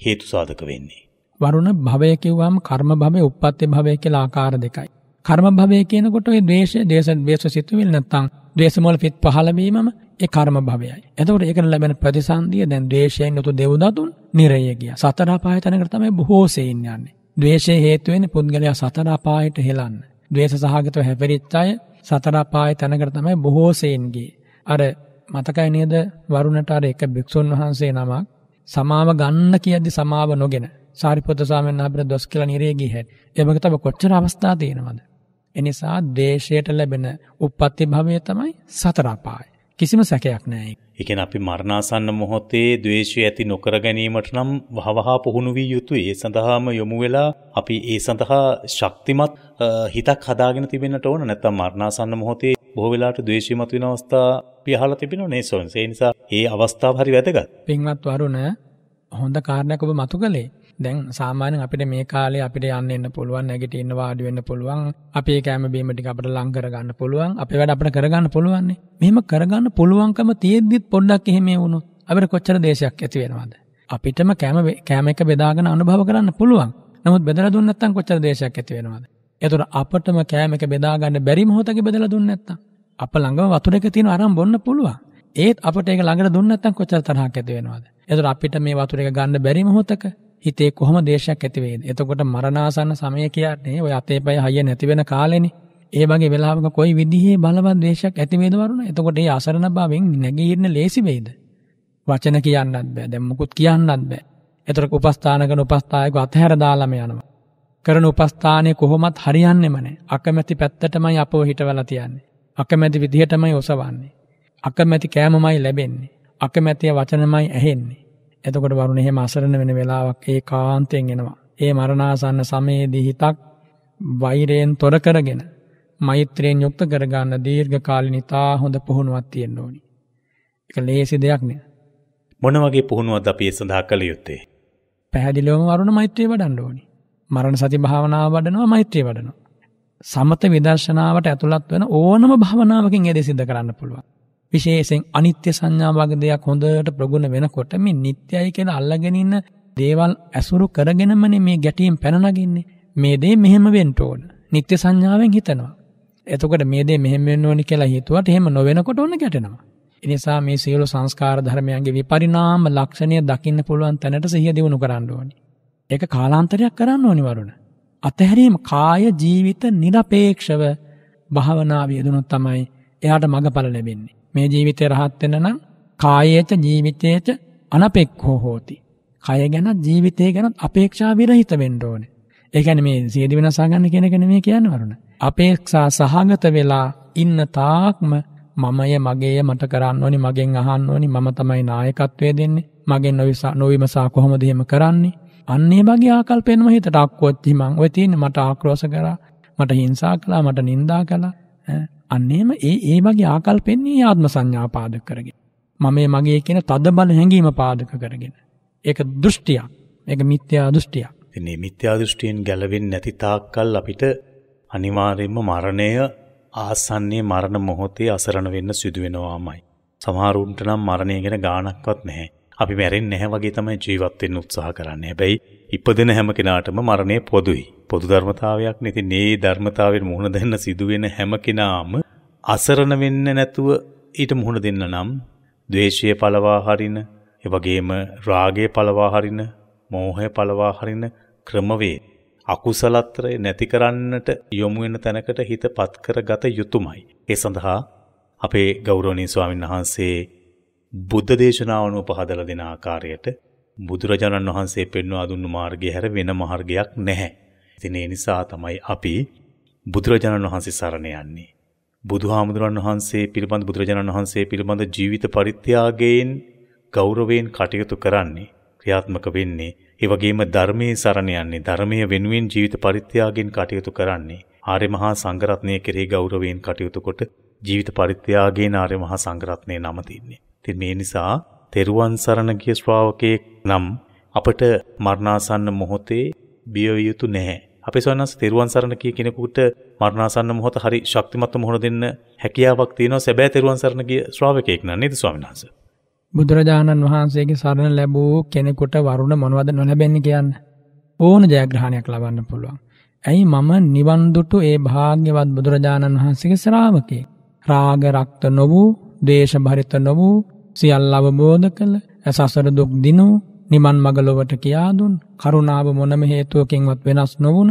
හේතු සාධක වෙන්නේ? වරුණ භවය කිව්වම කර්ම භවය, උප්පත්ති භවය කියලා ආකාර දෙකයි. කර්ම භවය කියනකොට ඒ ද්වේෂය, දේශ ද්වේෂ සිතුවිලි නැත්තම් ද්වේෂමූල පිට පහළ වීමම ඒ කර්ම භවයයි. එතකොට ඒකට ලැබෙන ප්‍රතිසන්දිය දැන් ද්වේෂයෙන් යුතු දෙව්දතුන් නිරය ගියා. සතර අපාය තැනකට තමයි බොහෝ සෙයින් යන්නේ. ද්වේෂය හේතු වෙන්නේ පුද්ගලයා සතර අපායට හෙලන්නේ. ද්වේෂ සහගතව හැපරිච්ච අය සතර පායේ තැනකට තමයි බොහෝ සෙයින්ගේ. අර මතකයි නේද වරුණට අර එක භික්ෂුන් වහන්සේ නමක් සමාව ගන්න කියද්දි සමාව නොගෙන සාරිපුත්‍ර ස්වාමීන් වහන්සේ දොස් කියලා නිරේ ගිය හැටි. එවක තව කොච්චර අවස්ථා තියෙනවද? එනිසා ද්වේෂයට ලැබෙන උප්පත්ති භවය තමයි සතර පාය. කිසිම සැකයක් නෑ. එකෙන් අපි මරණාසන්න මොහොතේ දවේශය ඇති නොකර ගැනීමට නම් වහවහා පුහුණු වී යුතු ඒ සඳහාම යොමු වෙලා අපි ඒ සඳහා ශක්තිමත් හිතක් හදාගෙන තිබෙනට ඕන නැත්තම් මරණාසන්න මොහොතේ බොහවෙලාට දේශීමත් වෙන අවස්ථා පියහල තිබෙන නේසොන් සේ නිසා ඒ අවස්ථාව හරි වැදගත්. පින්වත් වරුණ හොඳ කාරණයක් ඔබ මතු කළේ දැන් සාමාන්‍යයෙන් අපිට මේ කාලේ අපිට යන්න එන්න පුළුවන් නැගිට ඉන්න වාඩි වෙන්න පුළුවන් අපේ කෑම බීම ටික අපිට ලං කරගන්න පුළුවන් අපේ වැඩ අපිට කරගන්න පුළුවන් නේ මෙහෙම කරගන්න පුළුවන්කම තියෙද්දිත් පොඩ්ඩක් එහෙම වුණොත් අපිට කොච්චර දේශයක් ඇති වෙනවද අපිටම කෑම කෑම එක බෙදාගෙන අනුභව කරන්න පුළුවන් නමුත් බෙදලා දුන්නේ නැත්නම් කොච්චර දේශයක් ඇති වෙනවද එතකොට අපිටම කෑම එක බෙදා ගන්න බැරි මොහොතක බෙදලා දුන්නේ නැත්නම් අප ළඟම වතුර එක තියෙන අරන් බොන්න පුළුවන් ඒත් අපිට ඒක ළඟට දුන්නේ නැත්නම් කොච්චර තරහක් ඇති වෙනවද එතකොට අපිට මේ වතුර එක ගන්න බැරි මොහොතක හිතේ කොහොම දේශයක් ඇති වේද? එතකොට මරණාසන්න සමය කියන්නේ ඔය අතේ පය හයිය නැති වෙන කාලෙනේ. ඒ වගේ වෙලාවක කොයි විදිහේ බලවත් දේශයක් ඇති වේද වරුණ? එතකොට ඒ අසරණ බවෙන් නැගීරන ලේසි වේද? වචන කියන්නත් බෑ. දැන් මුකුත් කියන්නත් බෑ. එතකොට උපස්ථාන කරන උපස්ථායක අතහැර දාලාම යනවා. කරන උපස්ථානයේ කොහොමත් හරියන්නේම නැහැ. අකමැති පැත්තටමයි අපව හිටවලා තියන්නේ. අකමැති විදිහටමයි ඔසවන්නේ. අකමැති කෑමමයි ලැබෙන්නේ. අකමැති වචනමයි ඇහෙන්නේ. එතකොට වරුණ එහෙම අසරණ වෙන වෙලාවක් ඒ කාන්තයෙන් එනවා. ඒ මරණාසන්න සමයේදී හිතක් වෛරයෙන් තොර කරගෙන මෛත්‍රයෙන් යුක්ත කරගන්න දීර්ඝ කාලින ඉතා හොඳ පුහුණුවක් තියෙන්න ඕනි. ඒක ලේසි දෙයක් නෑ. මොන වගේ පුහුණුවක්ද අපි ඒ සඳහා කළ යුත්තේ? පැහැදිලිවම වරුණ මෛත්‍රිය වඩන්න ඕනි. මරණ සති භාවනාව වඩනවා මෛත්‍රිය වඩනවා. සමත විදර්ශනාවට ඇතුළත් වෙන ඕනම භාවනාවකින් ඒ දේ සිද්ධ කරන්න පුළුවන්. විශේෂයෙන් අනිත්‍ය සංඥා වගේ දෙයක් හොඳට ප්‍රගුණ වෙනකොට මේ නිත්‍යයි කියලා අල්ලගෙන ඉන්න දේවල් ඇසුරු කරගෙනමනේ මේ ගැටීම් පැන නගින්නේ. මේ දේ මෙහෙම වෙන්න ඕන. නිත්‍ය සංඥාවෙන් හිතනවා. එතකොට මේ දේ මෙහෙම වෙන්න ඕනි කියලා හිතුවට එහෙම නොවෙනකොට ඔන්න ගැටෙනවා. එනිසා මේ සියලු සංස්කාර ධර්මයන්ගේ විපරිණාම ලක්ෂණය දකින්න පුළුවන් තැනට සිහිය දියුණු කරන්න ඕනි. ඒක කාලාන්තරයක් කරන්න ඕනි වරුණ. අතහැරීම කාය ජීවිත නිරපේක්ෂව භාවනාව යෙදුණොත් තමයි එයාට මඟඵල ලැබෙන්නේ. මේ ජීවිතය රහත් වෙන නම් කායේච ජීවිතේච අනපෙක්ඛෝ හෝති. කය ගැන ජීවිතය ගැන අපේක්ෂා විරහිත වෙන්න ඕනේ. ඒ කියන්නේ මේ සියදි වෙනසා ගන්න කියන එක නෙමෙයි කියන්නේ වරුණ. අපේක්ෂා සහගත වෙලා ඉන්න තාක්ම මමය මගේය මට කරන්න ඕනි මගෙන් අහන්න ඕනි මම තමයි නායකත්වය දෙන්නේ මගෙන් නොවිසා නොවිමසා කොහොමද එහෙම කරන්නේ අන්න ඒ වගේ ආකල්පෙන්ම හිතට අක්කොච්චි මං ඔය තියෙන්නේ මට ආක්‍රෝෂ කරා මට හිංසා කළා මට නිඳා කළා අන්න එහෙම ඒ ඒ වගේ ආකල්පෙන්නේ ආත්ම සංඥා පාදක කරගෙන. මම මේ මගේ කියන තද බල හැඟීම පාදක කරගෙන. ඒක දෘෂ්ටියක්. ඒක මිත්‍යා දෘෂ්ටියක්. ඉතින් මේ මිත්‍යා දෘෂ්ටියෙන් ගැලවෙන්නේ නැති තාක්කල් අපිට අනිවාර්යයෙන්ම මරණය ආසන්නයේ මරණ මොහොතේ අසරණ වෙන්න සිදු වෙනවාමයි. සමහරුන්ට නම් මරණය ගැන ගාණක්වත් නැහැ. අපි මැරෙන්නේ නැහැ වගේ තමයි ජීවත් වෙන්න උත්සාහ කරන්නේ. හැබැයි ඉපදෙන හැම කෙනාටම මරණය පොදුයි. පොදු ධර්මතාවයක් නේ. ඉතින් මේ ධර්මතාවයට මුහුණ දෙන්න සිදුවෙන හැම කෙනාම අසරණ වෙන්න නැතුව ඊට මුහුණ දෙන්න නම් ද්වේෂය පළවා හරින, ඒ වගේම රාගය පළවා හරින, මෝහය පළවා හරින ක්‍රමවේ අකුසලත්‍රය නැති කරන්නට යොමු වෙන තැනකට හිතපත් කරගත යුතුයමයි. ඒ සඳහා අපේ ගෞරවනීය ස්වාමීන් වහන්සේ බුද්ධ දේශනාව අනුව පහදලා දෙන ආකාරයට බුදුරජාණන් වහන්සේ පෙන්වා දුන්නු මාර්ගය හැර වෙන මාර්ගයක් නැහැ. ඉතින් ඒ නිසා තමයි අපි බුදුරජාණන් වහන්සේ සරණ යන්නේ. බුදුහාමුදුරන් වහන්සේ පිළිබඳ බුදුරජාණන් වහන්සේ පිළිබඳ ජීවිත පරිත්‍යාගයෙන් ගෞරවයෙන් කටයුතු කරන්නේ ක්‍රියාත්මක වෙන්නේ ඒ වගේම ධර්මයේ සරණ යන්නේ ධර්මයේ වෙනුවෙන් ජීවිත පරිත්‍යාගයෙන් කටයුතු කරන්නේ ආර්ය මහා සංඝරත්නය කෙරෙහි ගෞරවයෙන් කටයුතු කොට ජීවිත පරිත්‍යාගයෙන් ආර්ය මහා සංඝරත්නයේ නම තින්නේ. ඉතින් මේ නිසා තෙරුවන් සරණ ගිය ශ්‍රාවකයෙක් නම් අපට මරණාසන්න මොහොතේ බියවිය යුතු නැහැ. අපේ සවනස් තෙරුවන් සරණ කිය කෙනෙකුට මරණාසන්න මොහොත හරි ශක්තිමත් මොහොන දෙන්න හැකියාවක් තියෙනවා සැබෑ තෙරුවන් සරණ ගිය ශ්‍රාවකයෙක් නම් නේද ස්වාමීන් වහන්සේ? බුදුරජාණන් වහන්සේගේ සරණ ලැබූ කෙනෙකුට වරුණ මොනවද නොලැබෙන්නේ කියන්නේ? ඕන ජයග්‍රහණයක් ලබන්න පුළුවන්. ඇයි මම නිවන්දුටු ඒ භාග්‍යවත් බුදුරජාණන් වහන්සේගේ ශ්‍රාවකේ. රාග රක්ත නොවූ දේශභරිත නොවූ සියල් අවබෝධ කළ ඇසසර දුක් දිනෝ නිමන් මගලොවට කියාදුන් කරුණාව මොනම හේතුවකින්වත් වෙනස් නොවුන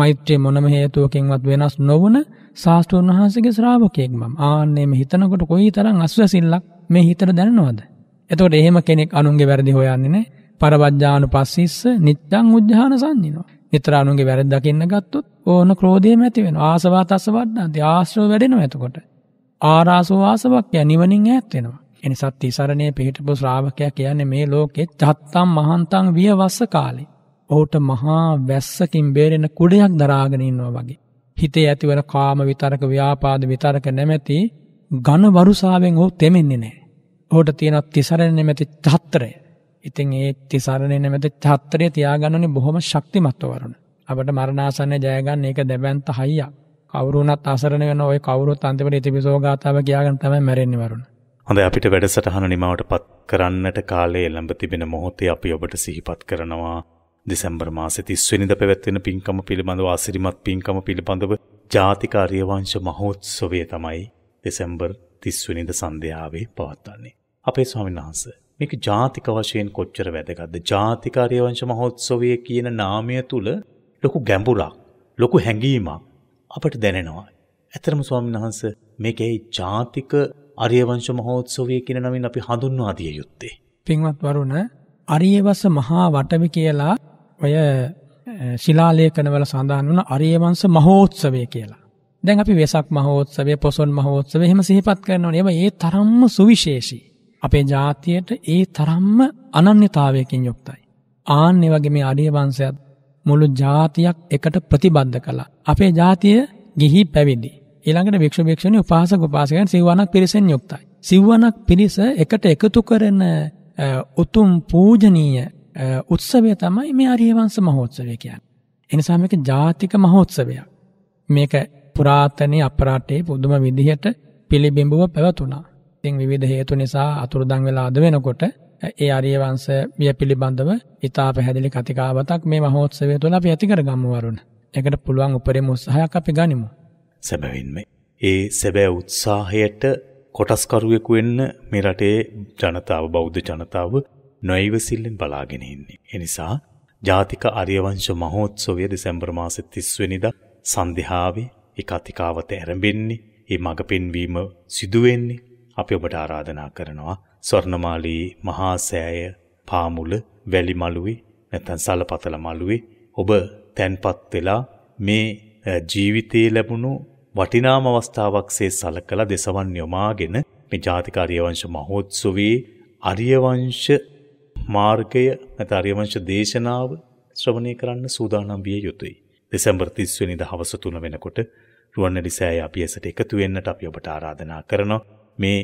මෛත්‍රය මොනම හේතුවකින්වත් වෙනස් නොවන ශාස්තෘන් වහන්සගේ ශ්‍රාවකයෙක් මම් ආන්නේම හිතනකොට කොයි තරම් අස්වැසිල්ලක් මේ හිතර දැනනවාද. එතකොට එහෙම කෙනෙක් අනුන්ගේ වැරදි හොයන්නේ නෑ පරබජ්ජානු පස්සිස්ස නිත්‍යං උද්‍යාන සංඥිනවා. නිතර අනුන්ගේ වැරදි දකින්න ගත්තොත් ඕන ක්‍රෝධයම ඇති වෙන ආසවා තස්ස වඩ්ඩන්ති ආශ්‍රව වැඩෙනවා එතකොට. ආරාසෝ ආසවක් ය නිවනින් ඈත් වෙනවා. එනිසා තිසරණයේ පිහිටපු ශ්‍රාවකයා කියන්නේ මේ ලෝකේ චත්තම් මහන්තං වියවස්ස කාලේ. ඔහුට මහා වැස්සකින් බේරෙන කුඩයක් දරාගෙන ඉන්නවා වගේ. හිතේ ඇතිවන කාම විතරක ව්‍යාපාද විතරක නැමැති ඝන වරුසාවෙන් ඔහු තෙමෙන්නේ නැහැ. ඔහුට තියෙන තිසරණ නැමැති චත්‍රය. ඉතින් ඒ තිසරණ නැමැති චත්‍රය තියාගන්නනේ බොහොම ශක්තිමත්ව වරුණ. අපිට මරණාසන්න ජය ගන්න ඒක දෙවන්ත හයියක්. කවුරුණත් අසරණ වෙන ඔය කවුරුත් අන්තිමට ඉතිපිසෝ ගාතාව කියාගෙන තමයි මැරෙන්නේ වරුණ. හොඳ අපිට වැඩසටහන නිමාවට පත් කරන්නට කාලය එළඹ තිබෙන මොහොතේ අපි ඔබට සිහිපත් කරනවා දෙසැම්බර් මාසේ 30 වෙනිදා පැවැත්වෙන පින්කම පිළිබඳව ආසිරිමත් පින්කම පිළිබඳව ජාතික ආර්යවංශ මහෝත්සවය තමයි දෙසැම්බර් 30 වෙනිදා සන්ධ්‍යාවේ පවත්වන්නේ. අපේ ස්වාමීන් වහන්සේ මේක ජාතික වශයෙන් කොච්චර වැදගත්ද? ජාතික ආර්යවංශ මහෝත්සවය කියන නාමය තුල ලොකු ගැඹුරක්, ලොකු හැඟීමක් අපට දැනෙනවා. ඇතරම ස්වාමීන් වහන්සේ මේකේ ජාතික අරියවංශ මහෝත්සවය කියන නමින් අපි හඳුන්වා දිය යුත්තේ. පින්වත් වරුණ අරියවස මහා වටවි කියලා ඔය ශිලාලේඛනවල සඳහන් වන අරියවංශ මහෝත්සවය කියලා. දැන් අපි වෙසක් මහෝත්සවය, පොසොන් මහෝත්සවය එහෙම සිහිපත් කරනවනේ. ඒවා ඒ තරම්ම සුවිශේෂී. අපේ ජාතියට ඒ තරම්ම අනන්‍යතාවයකින් යුක්තයි. ආන්නේ වගේ මේ අරියවංශයත් මුළු ජාතියක් එකට ප්‍රතිබද්ධ කළා. අපේ ජාතිය ගිහි පැවිදි ඊළඟට භික්ෂු භික්ෂුණී උපාසක උපාසකයන් සිව්වණක් පිරිසෙන් යුක්තයි. සිව්වණක් පිරිස එකට එකතු කරන උතුම් පූජනීය උත්සවය තමයි මේ ආර්ය වංශ මහෝත්සවය කියන්නේ. එනිසා මේක ජාතික මහෝත්සවයක්. මේක පුරාතනයේ අපරාටේ පුදුම විදිහට පිළිබිඹුව පැවතුණා. ඉතින් විවිධ හේතු නිසා අතුරුදන් වෙලා අද වෙනකොට ඒ ආර්ය වංශ විය පිළිබඳව ඊටා පැහැදිලි කතිකාවතක් මේ මහෝත්සවය තුළ අපි ඇති කරගමු වරුණ. ඒකට පුළුවන් උපරිම උත්සාහයක් අපි ගනිමු. සැබවින්ම ඒ සැබෑ උත්සාහයට කොටස්කරුවෙකු වෙන්න මේ රටේ ජනතාව බෞද්ධ ජනතාව නොයිවසිල්ලෙන් බලාගෙන ඉන්නේ. ඒ නිසා ජාතික අරියවංශ මහෝත්සවය දෙසැම්බර් මාසේ 30 වෙනිදා සන්ධ්‍යාවේ ඒකාතිකාවත ඇරඹෙන්නේ. මේ මඟ පෙන්වීම සිදු වෙන්නේ. අපි ඔබට ආරාධනා කරනවා ස්වර්ණමාලී මහා සෑය පාමුල වැලි මළුවේ නැත්නම් සලපතල මළුවේ ඔබ තැන්පත් වෙලා මේ ජීවිතයේ ලැබුණු වටිනාම අවස්ථාවක්සේ සලකලා දෙසවන් යොමාගෙන මේ ජාතික අරියවංශ මහෝත්සවයේ අරියවංශ මාර්ගය නැත අරියවංශ දේශනාව ශ්‍රවණය කරන්න සූදානම් විය යුතුයි. දෙසැම්බර් 30 වෙනිදා හවස 3 වෙනකොට රුවන්වැලි සෑය අපි ඇසට එකතු වෙන්නට අපි ඔබට ආරාධනා කරනවා. මේ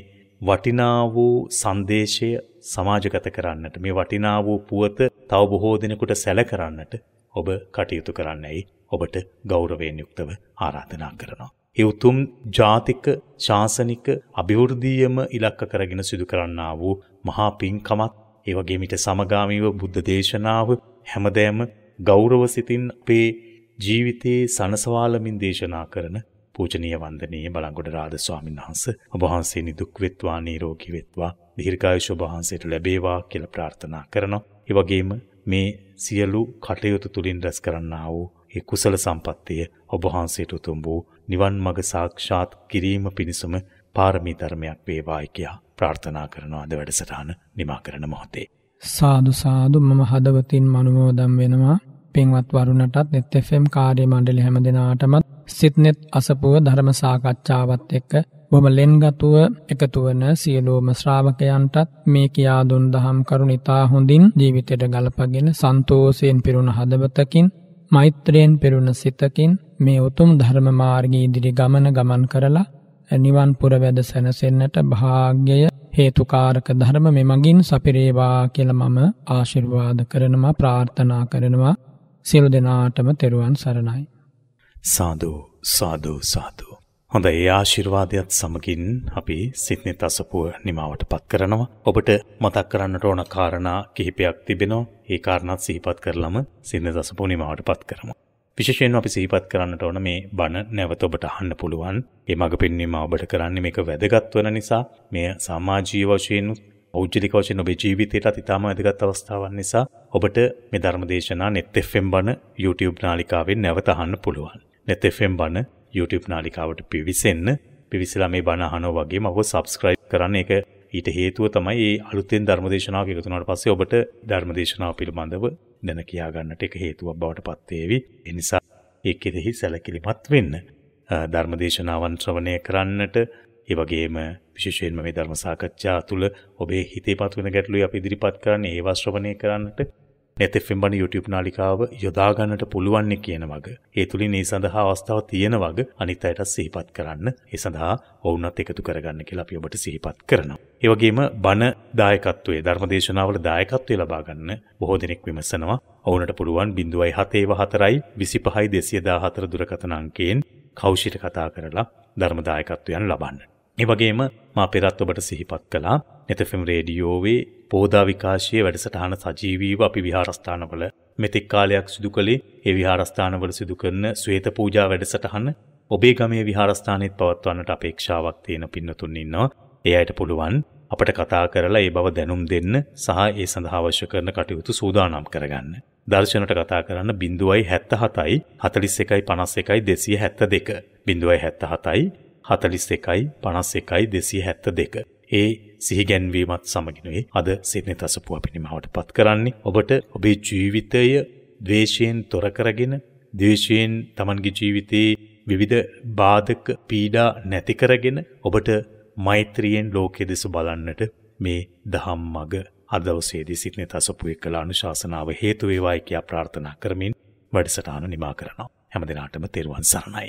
වටිනා වූ සංදේශය සමාජගත කරන්නට මේ වටිනා වූ පුවත තව බොහෝ දිනෙකට සැල කරන්නට ඔබ කටයුතු කරන්නයි ඔබට ගෞරවයෙන් යුක්තව ආරාධනා කරනවා. ඒ උතුම් ජාතික ශාසනික අභිවෘද්ධියම ඉලක්ක කරගෙන සිදු කරන්නා වූ මහා පින්කමත් ඒ වගේම ඊට සමගාමීව බුද්ධ දේශනාව හැමදෑම ගෞරව සිතින් අපේ ජීවිතයේ සනසවාලමින් දේශනා කරන පූජනීය වන්දනීය බලංගොඩ රාජ ස්වාමීන් වහන්සේ ඔබ වහන්සේ නිදුක් වෙත්වා නිරෝගී වෙත්වා දීර්ඝායුෂ ඔබ වහන්සේට ලැබේවා කියලා ප්‍රාර්ථනා කරනවා. ඒ වගේම මේ සියලු කටයුතු තුලින් රැස් කරන්නා වූ ඒ කුසල සම්පත්තිය ඔබ වහන්සේට උතුම් වූ නිවන් මඟ සාක්ෂාත් කිරීම පිණිසම පාරමී ධර්මයක් වේවායි කියා ප්‍රාර්ථනා කරනවා අද වැඩසටහන නිමා කරන මොහොතේ. සාදු සාදු මම හදවතින් මනුමෝදම් වෙනවා. පින්වත් වරුණටත් net FM කාර්ය මණ්ඩලය හැම දිනාටමත් සිත්නෙත් අසපුව ධර්ම සාකච්ඡාවත් එක්ක බොම ලෙන්ගතුව එකතු වන සියලෝම ශ්‍රාවකයන්ටත් මේ කියා දුන් දහම් කරුණිතා හොඳින් ජීවිතයට ගලපගෙන සන්තෝසයෙන් පිරුණ හදවතකින් මෛත්‍රයෙන් පෙරුණ සිතකින් මේ උතුම් ධර්ම මාර්ගයේ ඉදිරි ගමන ගමන් කරලා නිවන් පුර වැද සැනසෙන්නට භාග්‍යය හේතුකාරක ධර්ම මෙමගින් සපිරේවා කියලා මම ආශිර්වාද කරනවා ප්‍රාර්ථනා කරනවා සියලු දෙනාටම තෙරුවන් සරණයි සාදු සාදු සාදු හොඳ ඒ ආශිර්වාදයත් සමගින් අපි සිත්නෙත් අසපුුව නිමාවට පත් කරනවා. ඔබට මතක් කරන්නට ඕන කාරණා කිහිපයක් තිබෙනවා ඒ කාරණත් සහිපත් කරලම සින්න දසපු නිමාවට පත් කරම. විශෂයෙන් අපි සහිපත් කරන්නට ඕන මේ බණ නැවත ඔබට අහන්න පුළුවන් ඒ මඟ පෙන්වීම ඔබට කරන්න මේක වැදගත්වන නිසා මෙය සාමාජී වශයෙන් ෞද්ජලික වශයෙන් ඔබේ ජීවිතයටත් ඉතාම වැදගත් අවස්ථාවන් නිසා ඔබට මේ ධර්මදේශනා net FM බණ YouTube නාලිකාවෙන් නැවත අහන්න පුළුවන්. net FM බණ YouTube නාලිකාවට පිවිසෙන්න පිවිසලා මේ බණ අහනෝ වගේම ඔබ subscribe කරන්න ඒක ඊට හේතුව තමයි මේ අලුතෙන් ධර්මදේශනාවක් එකතු වුණාට පස්සේ ඔබට ධර්මදේශනාව පිළිබඳව දැන කියා ගන්නට ඒක හේතුවක් බවට පත් වේවි. ඒ නිසා ඒ කෙරෙහි සැලකිලිමත් වෙන්න ධර්මදේශනාවන් ශ්‍රවණය කරන්නට ඒ වගේම විශේෂයෙන්ම මේ ධර්ම සාකච්ඡා තුළ ඔබේ හිතේ පත්වන ගැටලුයි අපි ඉදිරිපත් කරන්නේ ඒවා ශ්‍රවණය කරන්නට නැතෙම් බන YouTube නාලිකාව යොදාගන්නට පුළුවන්නේ කියන වග. ඒ තුළින් ඒ සඳහා අවස්ථාව තියෙන වග අනිත් අයට සිහිපත් කරන්න ඒ සඳහා ඔවුනත් එකතු කරගන්න කියලා අපි ඔබට සිහිපත් කරනවා. ඒවගේම බණ දායකත්වයේ ධර්මදේශනාවල දායකත්වය ලබාගන්න බොහෝ දෙනෙක් විමසනවා. ඔවුනට පුළුවන් බිඳුවයි හතේව හතරයි විසි පහයි දෙසියදා හතර දුරකථනංකයෙන් කෞෂිට කතා කරලා ධර්මදායකත්වයන් ලබන්න. ඒවගේම මා පෙරත් ඔබට සිහිපත් කලා නෙතෆම් රේඩියෝවේ පෝදා විකාශයේ වැඩසටහන සජීවීව අපි විහාරස්ථානවල මෙතෙක් කාලයක් සිදු කළේ ඒ විහාරස්ථානවල සිදු කරන ශ්වේත පූජා වැඩසටහන ඔබේ ගමේ විහාරස්ථානෙත් පවත්වන්නට අපේක්ෂාවක් තියෙන පින්නතුන් ඉන්නවා. ඒ අයට පුළුවන් අපට කතා කරලා ඒ බව දැනුම් දෙන්න සහ ඒ සඳහා අවශ්‍ය කරන කටයුතු සූදානම් කරගන්න. දර්ශනට කතා කරන්න බිඳුවයි හැත්ත හතයි හතලිස් එකයි පනස් එකයි දෙසිය හැත්ත දෙක බිඳුවයි හැත්ත හතයි හතලිස් එකයි පනස් එකයි දෙසිය හැත්ත දෙක. ඒ සිහිගැන්වීමත් සමගිනුයි අද සිරිනි තසපුව අපි නිමවට පත් කරන්නේ ඔබට ඔබේ ජීවිතය ද්වේශයෙන් තොර කරගෙන ද්වේශයෙන් Tamanගේ ජීවිතේ විවිධ බාධක පීඩා නැති කරගෙන ඔබට මෛත්‍රියෙන් ලෝකයේ දෙස බලන්නට මේ දහම් මග අදවසේදී සිටින තසපු එක්කලා අනුශාසනාව හේතු වේවායි කියා ප්‍රාර්ථනා කරමින් වැඩසටහන නිමා කරනවා. හැම දිනාටම තෙරුවන් සරණයි.